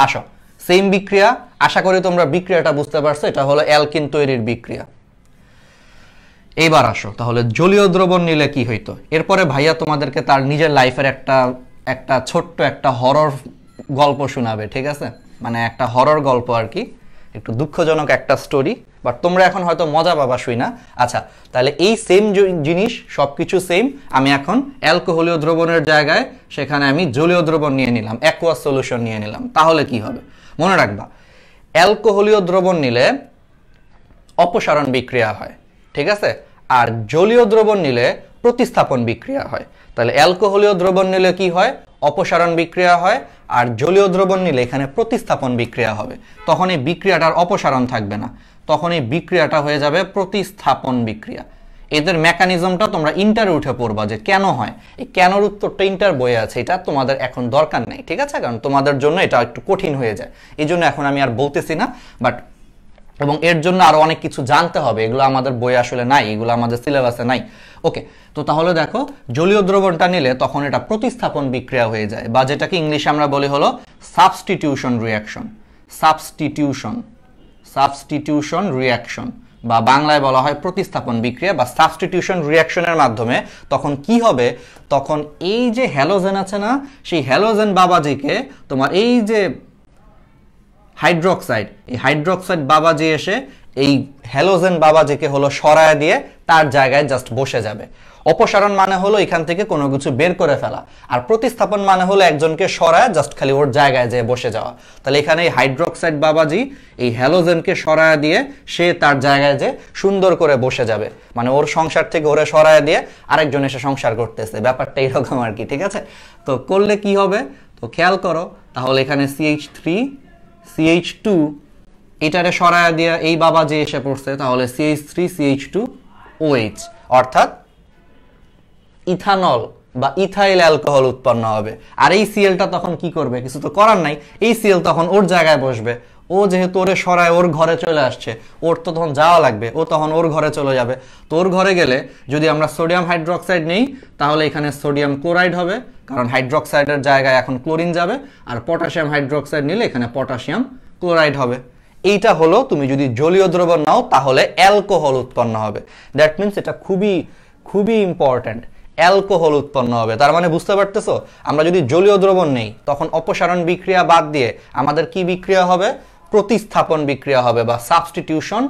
A: আসো সেম বিক্রিয়া আশা করি তোমরা বিক্রিয়াটা বুঝতে পারছো এটা হলো অ্যালকিন তৈরির বিক্রিয়া এইবার আসো তাহলে জলীয় দ্রবণ নিলে কি হইতো এরপরে ভাইয়া তোমাদেরকে তার নিজের লাইফের একটা একটা ছোট্ট একটা হরর গল্প শোনাবে ঠিক আছে মানে একটা হরর গল্প আর কি একটু দুঃখজনক একটা স্টোরি বাট তোমরা এখন হয়তো মজা পাবা শুই না আচ্ছা তাহলে এই সেম জিনিস সব কিছু সেম আমি এখন অ্যালকোহলীয় দ্রবণের জায়গায় সেখানে আমি জলীয় দ্রবণ নিয়ে নিলাম অ্যাকোয়া সলিউশন নিয়ে নিলাম তাহলে কি হবে মনে রাখবা অ্যালকোহলীয় দ্রবণ নিলে অপসারণ বিক্রিয়া হয় ঠিক আছে আর জলীয় দ্রবণ নিলে প্রতিস্থাপন বিক্রিয়া হয় তাহলে অ্যালকোহলীয় দ্রবণ নিলে কি হয় অপসারণ বিক্রিয়া হয় আর জলীয় দ্রবণ নিলে এখানে প্রতিস্থাপন বিক্রিয়া হবে তখন এই বিক্রিয়াটার অপসারণ থাকবে না তখন এই বিক্রিয়াটা হয়ে যাবে প্রতিস্থাপন বিক্রিয়া এদের মেকানিজমটা তোমরা ইন্টারে উঠে পড়বা যে কেন হয় এই কেনর উত্তরটা ইন্টার বয়ে আছে এটা তোমাদের এখন দরকার নেই ঠিক আছে কারণ তোমাদের জন্য এটা একটু কঠিন হয়ে যায় এই জন্য এখন আমি আর বলতেছি না বাট এবং এর জন্য আরও অনেক কিছু জানতে হবে এগুলো আমাদের বই আসলে নাই এগুলো আমাদের সিলেবাসে নাই ওকে তো তাহলে দেখো জলীয় দ্রবণটা নিলে তখন এটা প্রতিস্থাপন বিক্রিয়া হয়ে যায় বা যেটাকে ইংলিশে আমরা বলি হলো substitution reaction substitution substitution reaction বা বাংলায় বলা হয় প্রতিস্থাপন বিক্রিয়া বা সাবস্টিটিউশন রিয়াকশনের মাধ্যমে তখন কি হবে তখন এই যে হ্যালোজেন আছে না সেই হ্যালোজেন বাবাজিকে তোমার এই যে হাইড্রোক্সাইড এই হাইড্রোক্সাইড বাবাজি এসে এই হ্যালোজেন বাবাজিকে হলো সরায় দিয়ে তার জায়গায় জাস্ট বসে যাবে অপসারণ মানে হলো এখান থেকে কোনো কিছু বের করে ফেলা আর প্রতিস্থাপন মানে হলো একজনকে সরায় জাস্ট খালি ওর জায়গায় যেয়ে বসে যাওয়া তাহলে এখানে এই হাইড্রোক্সাইড বাবাজি এই হ্যালোজেনকে সরায় দিয়ে সে তার জায়গায় যে সুন্দর করে বসে যাবে মানে ওর সংসার থেকে ওরে সরায় দিয়ে আরেকজন এসে সংসার করতেছে ব্যাপারটা এরকম আর কি ঠিক আছে তো করলে কি হবে তো খেয়াল করো তাহলে এখানে সিএইচ থ্রি সিএইচ টু এটারে সরায়া দিয়া এই বাবা যে এসে পড়ছে তাহলে সিএইচ থ্রি টু অর্থাৎ ইথানল বা ইথাইল অ্যালকোহল উৎপন্ন হবে আর এই সিএলটা তখন কি করবে কিছু তো করার নাই এই সিএল তখন ওর জায়গায় বসবে ও যেহেতু ওরে সরায় ওর ঘরে চলে আসছে ওর তো তখন যাওয়া লাগবে ও তখন ওর ঘরে চলে যাবে তোর ঘরে গেলে যদি আমরা সোডিয়াম হাইড্রোক্সাইড নিই তাহলে এখানে সোডিয়াম ক্লোরাইড হবে কারণ হাইড্রোক্সাইডের জায়গায় এখন ক্লোরিন যাবে আর পটাশিয়াম হাইড্রোক্সাইড নিলে এখানে পটাশিয়াম ক্লোরাইড হবে এইটা হলো তুমি যদি জলীয় দ্রবণ নাও তাহলে অ্যালকোহল উৎপন্ন হবে দ্যাট মিনস এটা খুবই খুবই ইম্পর্ট্যান্ট অ্যালকোহল উৎপন্ন হবে তার মানে বুঝতে পারতেছো আমরা যদি জলীয় দ্রবণ নেই তখন অপসারণ বিক্রিয়া বাদ দিয়ে আমাদের কি বিক্রিয়া হবে প্রতিস্থাপন বিক্রিয়া হবে বা সাবস্টিটিউশন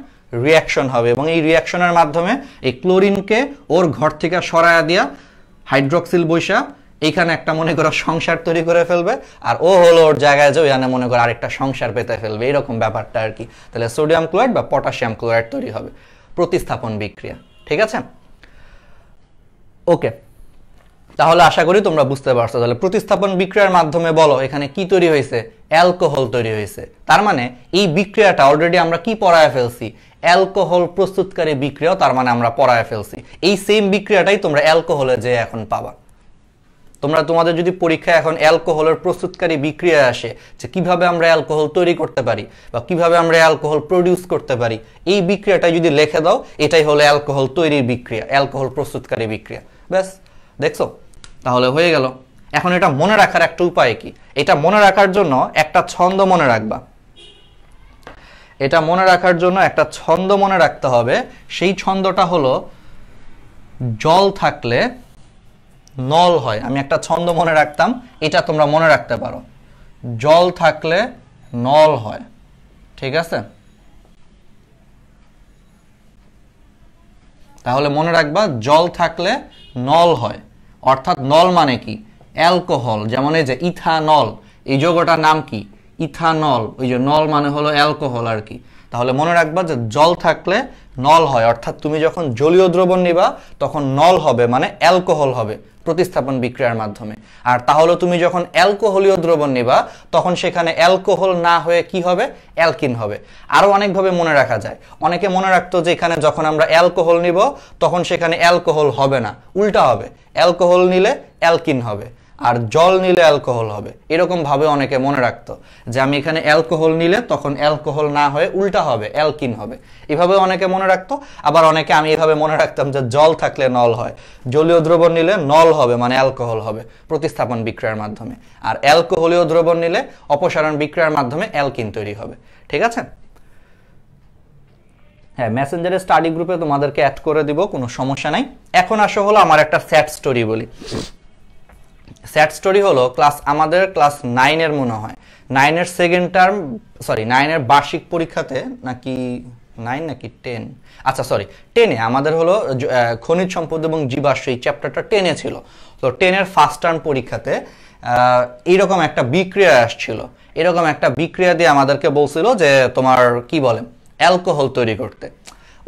A: রিয়াকশন হবে এবং এই রিয়াকশনের মাধ্যমে এই ক্লোরিনকে ওর ঘর থেকে সরায়া দিয়া হাইড্রক্সিল বৈশা এইখানে একটা মনে করো সংসার তৈরি করে ফেলবে আর ও হলো ওর জায়গায় যে ওখানে মনে করো আরেকটা সংসার পেতে ফেলবে এরকম ব্যাপারটা আর কি তাহলে সোডিয়াম ক্লোরাইড বা পটাশিয়াম ক্লোরাইড তৈরি হবে প্রতিস্থাপন বিক্রিয়া ঠিক আছে ওকে তাহলে আশা করি তোমরা বুঝতে পারছো তাহলে প্রতিস্থাপন বিক্রিয়ার মাধ্যমে বলো এখানে কি তৈরি হয়েছে অ্যালকোহল তৈরি হয়েছে তার মানে এই বিক্রিয়াটা অলরেডি আমরা কি পড়ায় ফেলছি অ্যালকোহল প্রস্তুতকারী বিক্রিয়া তার মানে আমরা পড়ায় ফেলছি এই সেম বিক্রিয়াটাই তোমরা অ্যালকোহলে যে এখন পাবা তোমরা তোমাদের যদি পরীক্ষায় এখন অ্যালকোহলের প্রস্তুতকারী বিক্রিয়া আসে যে কিভাবে আমরা অ্যালকোহল তৈরি করতে পারি বা কিভাবে আমরা অ্যালকোহল প্রডিউস করতে পারি এই বিক্রিয়াটা যদি লেখে দাও এটাই হলো অ্যালকোহল তৈরির বিক্রিয়া অ্যালকোহল প্রস্তুতকারী বিক্রিয়া ব্যাস দেখছো তাহলে হয়ে গেল এখন এটা মনে রাখার একটা উপায় কি এটা মনে রাখার জন্য একটা ছন্দ মনে রাখবা এটা মনে রাখার জন্য একটা ছন্দ মনে রাখতে হবে সেই ছন্দটা হলো জল থাকলে নল হয় আমি একটা ছন্দ মনে রাখতাম এটা তোমরা মনে রাখতে পারো জল থাকলে নল হয় ঠিক আছে তাহলে মনে রাখবা জল থাকলে নল হয় অর্থাৎ নল মানে কি অ্যালকোহল যেমন এই যে ইথানল এই যৌগটার নাম কি ইথানল ওই যে নল মানে হলো অ্যালকোহল আর কি তাহলে মনে রাখবা যে জল থাকলে নল হয় অর্থাৎ তুমি যখন জলীয় দ্রবণ নিবা তখন নল হবে মানে অ্যালকোহল হবে প্রতিস্থাপন বিক্রিয়ার মাধ্যমে আর তাহলে তুমি যখন অ্যালকোহলীয় দ্রবণ নিবা তখন সেখানে অ্যালকোহল না হয়ে কি হবে অ্যালকিন হবে আরও অনেকভাবে মনে রাখা যায় অনেকে মনে রাখতো যে এখানে যখন আমরা অ্যালকোহল নিব তখন সেখানে অ্যালকোহল হবে না উল্টা হবে অ্যালকোহল নিলে অ্যালকিন হবে আর জল নিলে অ্যালকোহল হবে এরকমভাবে অনেকে মনে রাখতো যে আমি এখানে অ্যালকোহল নিলে তখন অ্যালকোহল না হয়ে উল্টা হবে অ্যালকিন হবে এভাবে অনেকে মনে রাখতো আবার অনেকে আমি এভাবে মনে রাখতাম যে জল থাকলে নল হয় জলীয় দ্রবণ নিলে নল হবে মানে অ্যালকোহল হবে প্রতিস্থাপন বিক্রয়ের মাধ্যমে আর অ্যালকোহলীয় দ্রবণ নিলে অপসারণ বিক্রয়ের মাধ্যমে অ্যালকিন তৈরি হবে ঠিক আছে হ্যাঁ মেসেঞ্জারের স্টাডি গ্রুপে তোমাদেরকে অ্যাড করে দিব কোনো সমস্যা নাই এখন আসো হলো আমার একটা স্যাড স্টোরি বলি স্যাড স্টোরি হলো ক্লাস আমাদের ক্লাস নাইনের মনে হয় নাইনের সেকেন্ড টার্ম সরি নাইনের বার্ষিক পরীক্ষাতে নাকি নাইন নাকি টেন আচ্ছা সরি টেনে আমাদের হলো খনিজ সম্পদ এবং জীবাশ্ম এই চ্যাপ্টারটা টেনে ছিল তো টেনের ফার্স্ট টার্ম পরীক্ষাতে এইরকম একটা বিক্রিয়া আসছিল এরকম একটা বিক্রিয়া দিয়ে আমাদেরকে বলছিল যে তোমার কি বলে অ্যালকোহল তৈরি করতে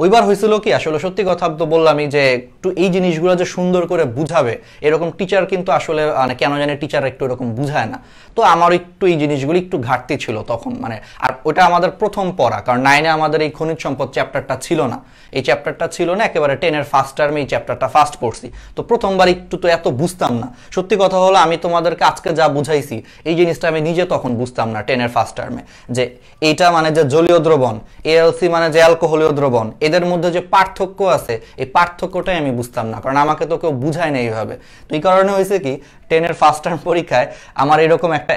A: ওইবার হয়েছিল কি আসলে সত্যি কথা তো বললামই যে একটু এই জিনিসগুলো যে সুন্দর করে বুঝাবে এরকম টিচার কিন্তু আসলে মানে কেন জানি টিচার একটু এরকম বুঝায় না তো আমার একটু এই জিনিসগুলি একটু ঘাটতি ছিল তখন মানে আর ওটা আমাদের প্রথম পড়া কারণ নাইনে আমাদের এই খনিজ সম্পদ চ্যাপ্টারটা ছিল না এই চ্যাপ্টারটা ছিল না একেবারে টেনের ফার্স্ট টার্মে এই চ্যাপ্টারটা ফার্স্ট পড়ছি তো প্রথমবার একটু তো এত বুঝতাম না সত্যি কথা হলো আমি তোমাদেরকে আজকে যা বুঝাইছি এই জিনিসটা আমি নিজে তখন বুঝতাম না টেনের ফার্স্ট টার্মে যে এইটা মানে যে জলীয় দ্রবণ এএলসি মানে যে অ্যালকোহলীয় দ্রবণ এদের মধ্যে যে পার্থক্য আছে এই পার্থক্যটাই আমি বুঝতাম না কারণ আমাকে তো কেউ বুঝায় না এইভাবে তো এই কারণে হয়েছে কি টেনের ফার্স্ট টার্ম পরীক্ষায় আমার এরকম একটা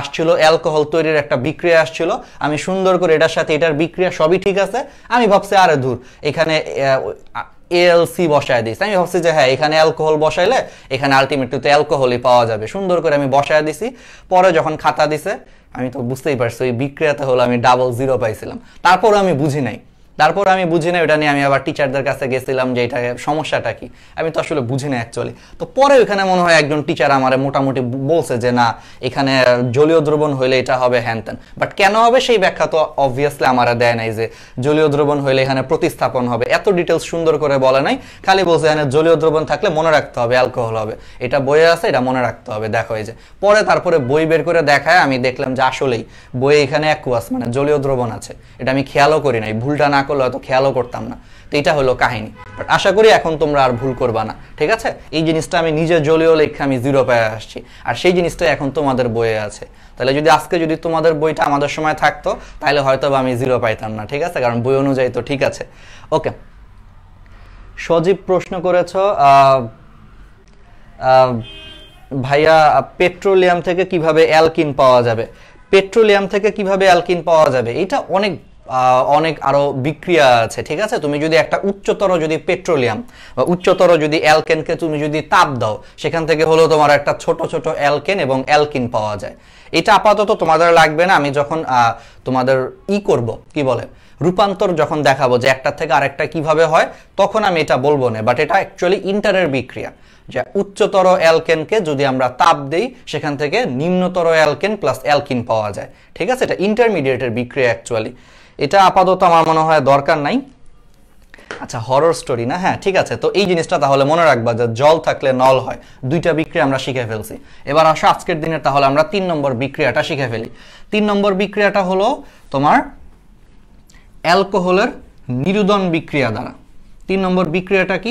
A: আসছিল অ্যালকোহল তৈরির একটা বিক্রিয়া আসছিল আমি সুন্দর করে এটার সাথে এটার বিক্রিয়া সবই ঠিক আছে আমি ভাবছি আরে ধুর এখানে এএলসি বসায় দিয়েছি আমি ভাবছি যে হ্যাঁ এখানে অ্যালকোহল বসাইলে এখানে আলটিমেটলি তো অ্যালকোহলই পাওয়া যাবে সুন্দর করে আমি বসায় দিছি পরে যখন খাতা দিছে আমি তো বুঝতেই পারছি ওই বিক্রিয়াতে হলো আমি ডাবল জিরো পাইছিলাম তারপরও আমি বুঝি নাই তারপর আমি বুঝি না ওটা নিয়ে আমি আবার টিচারদের কাছে গেছিলাম যে এটা সমস্যাটা কি আমি তো আসলে বুঝি না অ্যাকচুয়ালি তো পরে ওখানে মনে হয় একজন টিচার আমার মোটামুটি বলছে যে না এখানে জলীয় দ্রবণ হইলে এটা হবে হ্যান ত্যান বাট কেন হবে সেই ব্যাখ্যা তো অবভিয়াসলি আমারা দেয় নাই যে জলীয় দ্রবণ হইলে এখানে প্রতিস্থাপন হবে এত ডিটেলস সুন্দর করে বলে নাই খালি বলছে এখানে জলীয় দ্রবণ থাকলে মনে রাখতে হবে অ্যালকোহল হবে এটা বইয়ে আছে এটা মনে রাখতে হবে দেখো এই যে পরে তারপরে বই বের করে দেখায় আমি দেখলাম যে আসলেই বইয়ে এখানে অ্যাকুয়াস মানে জলীয় দ্রবণ আছে এটা আমি খেয়ালও করি নাই ভুলটা না না করলে হয়তো খেয়ালও করতাম না তো এটা হলো কাহিনী বাট আশা করি এখন তোমরা আর ভুল করবা না ঠিক আছে এই জিনিসটা আমি নিজে জলীয় লেখে আমি জিরো পায়ে আসছি আর সেই জিনিসটা এখন তোমাদের বইয়ে আছে তাহলে যদি আজকে যদি তোমাদের বইটা আমাদের সময় থাকতো তাহলে হয়তো আমি জিরো পাইতাম না ঠিক আছে কারণ বই অনুযায়ী তো ঠিক আছে ওকে সজীব প্রশ্ন করেছ ভাইয়া পেট্রোলিয়াম থেকে কিভাবে অ্যালকিন পাওয়া যাবে পেট্রোলিয়াম থেকে কিভাবে অ্যালকিন পাওয়া যাবে এটা অনেক অনেক আরও বিক্রিয়া আছে ঠিক আছে তুমি যদি একটা উচ্চতর যদি পেট্রোলিয়াম বা উচ্চতর যদি অ্যালকেনকে তুমি যদি তাপ দাও সেখান থেকে হলো তোমার একটা ছোট ছোট অ্যালকেন এবং অ্যালকিন পাওয়া যায় এটা আপাতত তোমাদের লাগবে না আমি যখন তোমাদের ই করব কি বলে রূপান্তর যখন দেখাবো যে একটা থেকে আরেকটা কিভাবে হয় তখন আমি এটা বলবো না বাট এটা অ্যাকচুয়ালি ইন্টারের বিক্রিয়া যে উচ্চতর অ্যালকেনকে যদি আমরা তাপ দেই সেখান থেকে নিম্নতর অ্যালকেন প্লাস অ্যালকিন পাওয়া যায় ঠিক আছে এটা ইন্টারমিডিয়েটের বিক্রিয়া অ্যাকচুয়ালি এটা আপাতত আমার মনে হয় দরকার নাই আচ্ছা হরর স্টোরি না হ্যাঁ ঠিক আছে তো এই জিনিসটা তাহলে মনে রাখবা যে জল থাকলে নল হয় দুইটা বিক্রিয়া আমরা শিখে ফেলছি এবার আসো আজকের দিনে তাহলে আমরা তিন নম্বর বিক্রিয়াটা শিখে ফেলি তিন নম্বর বিক্রিয়াটা হলো তোমার অ্যালকোহলের নিরুদন বিক্রিয়া দ্বারা তিন নম্বর বিক্রিয়াটা কি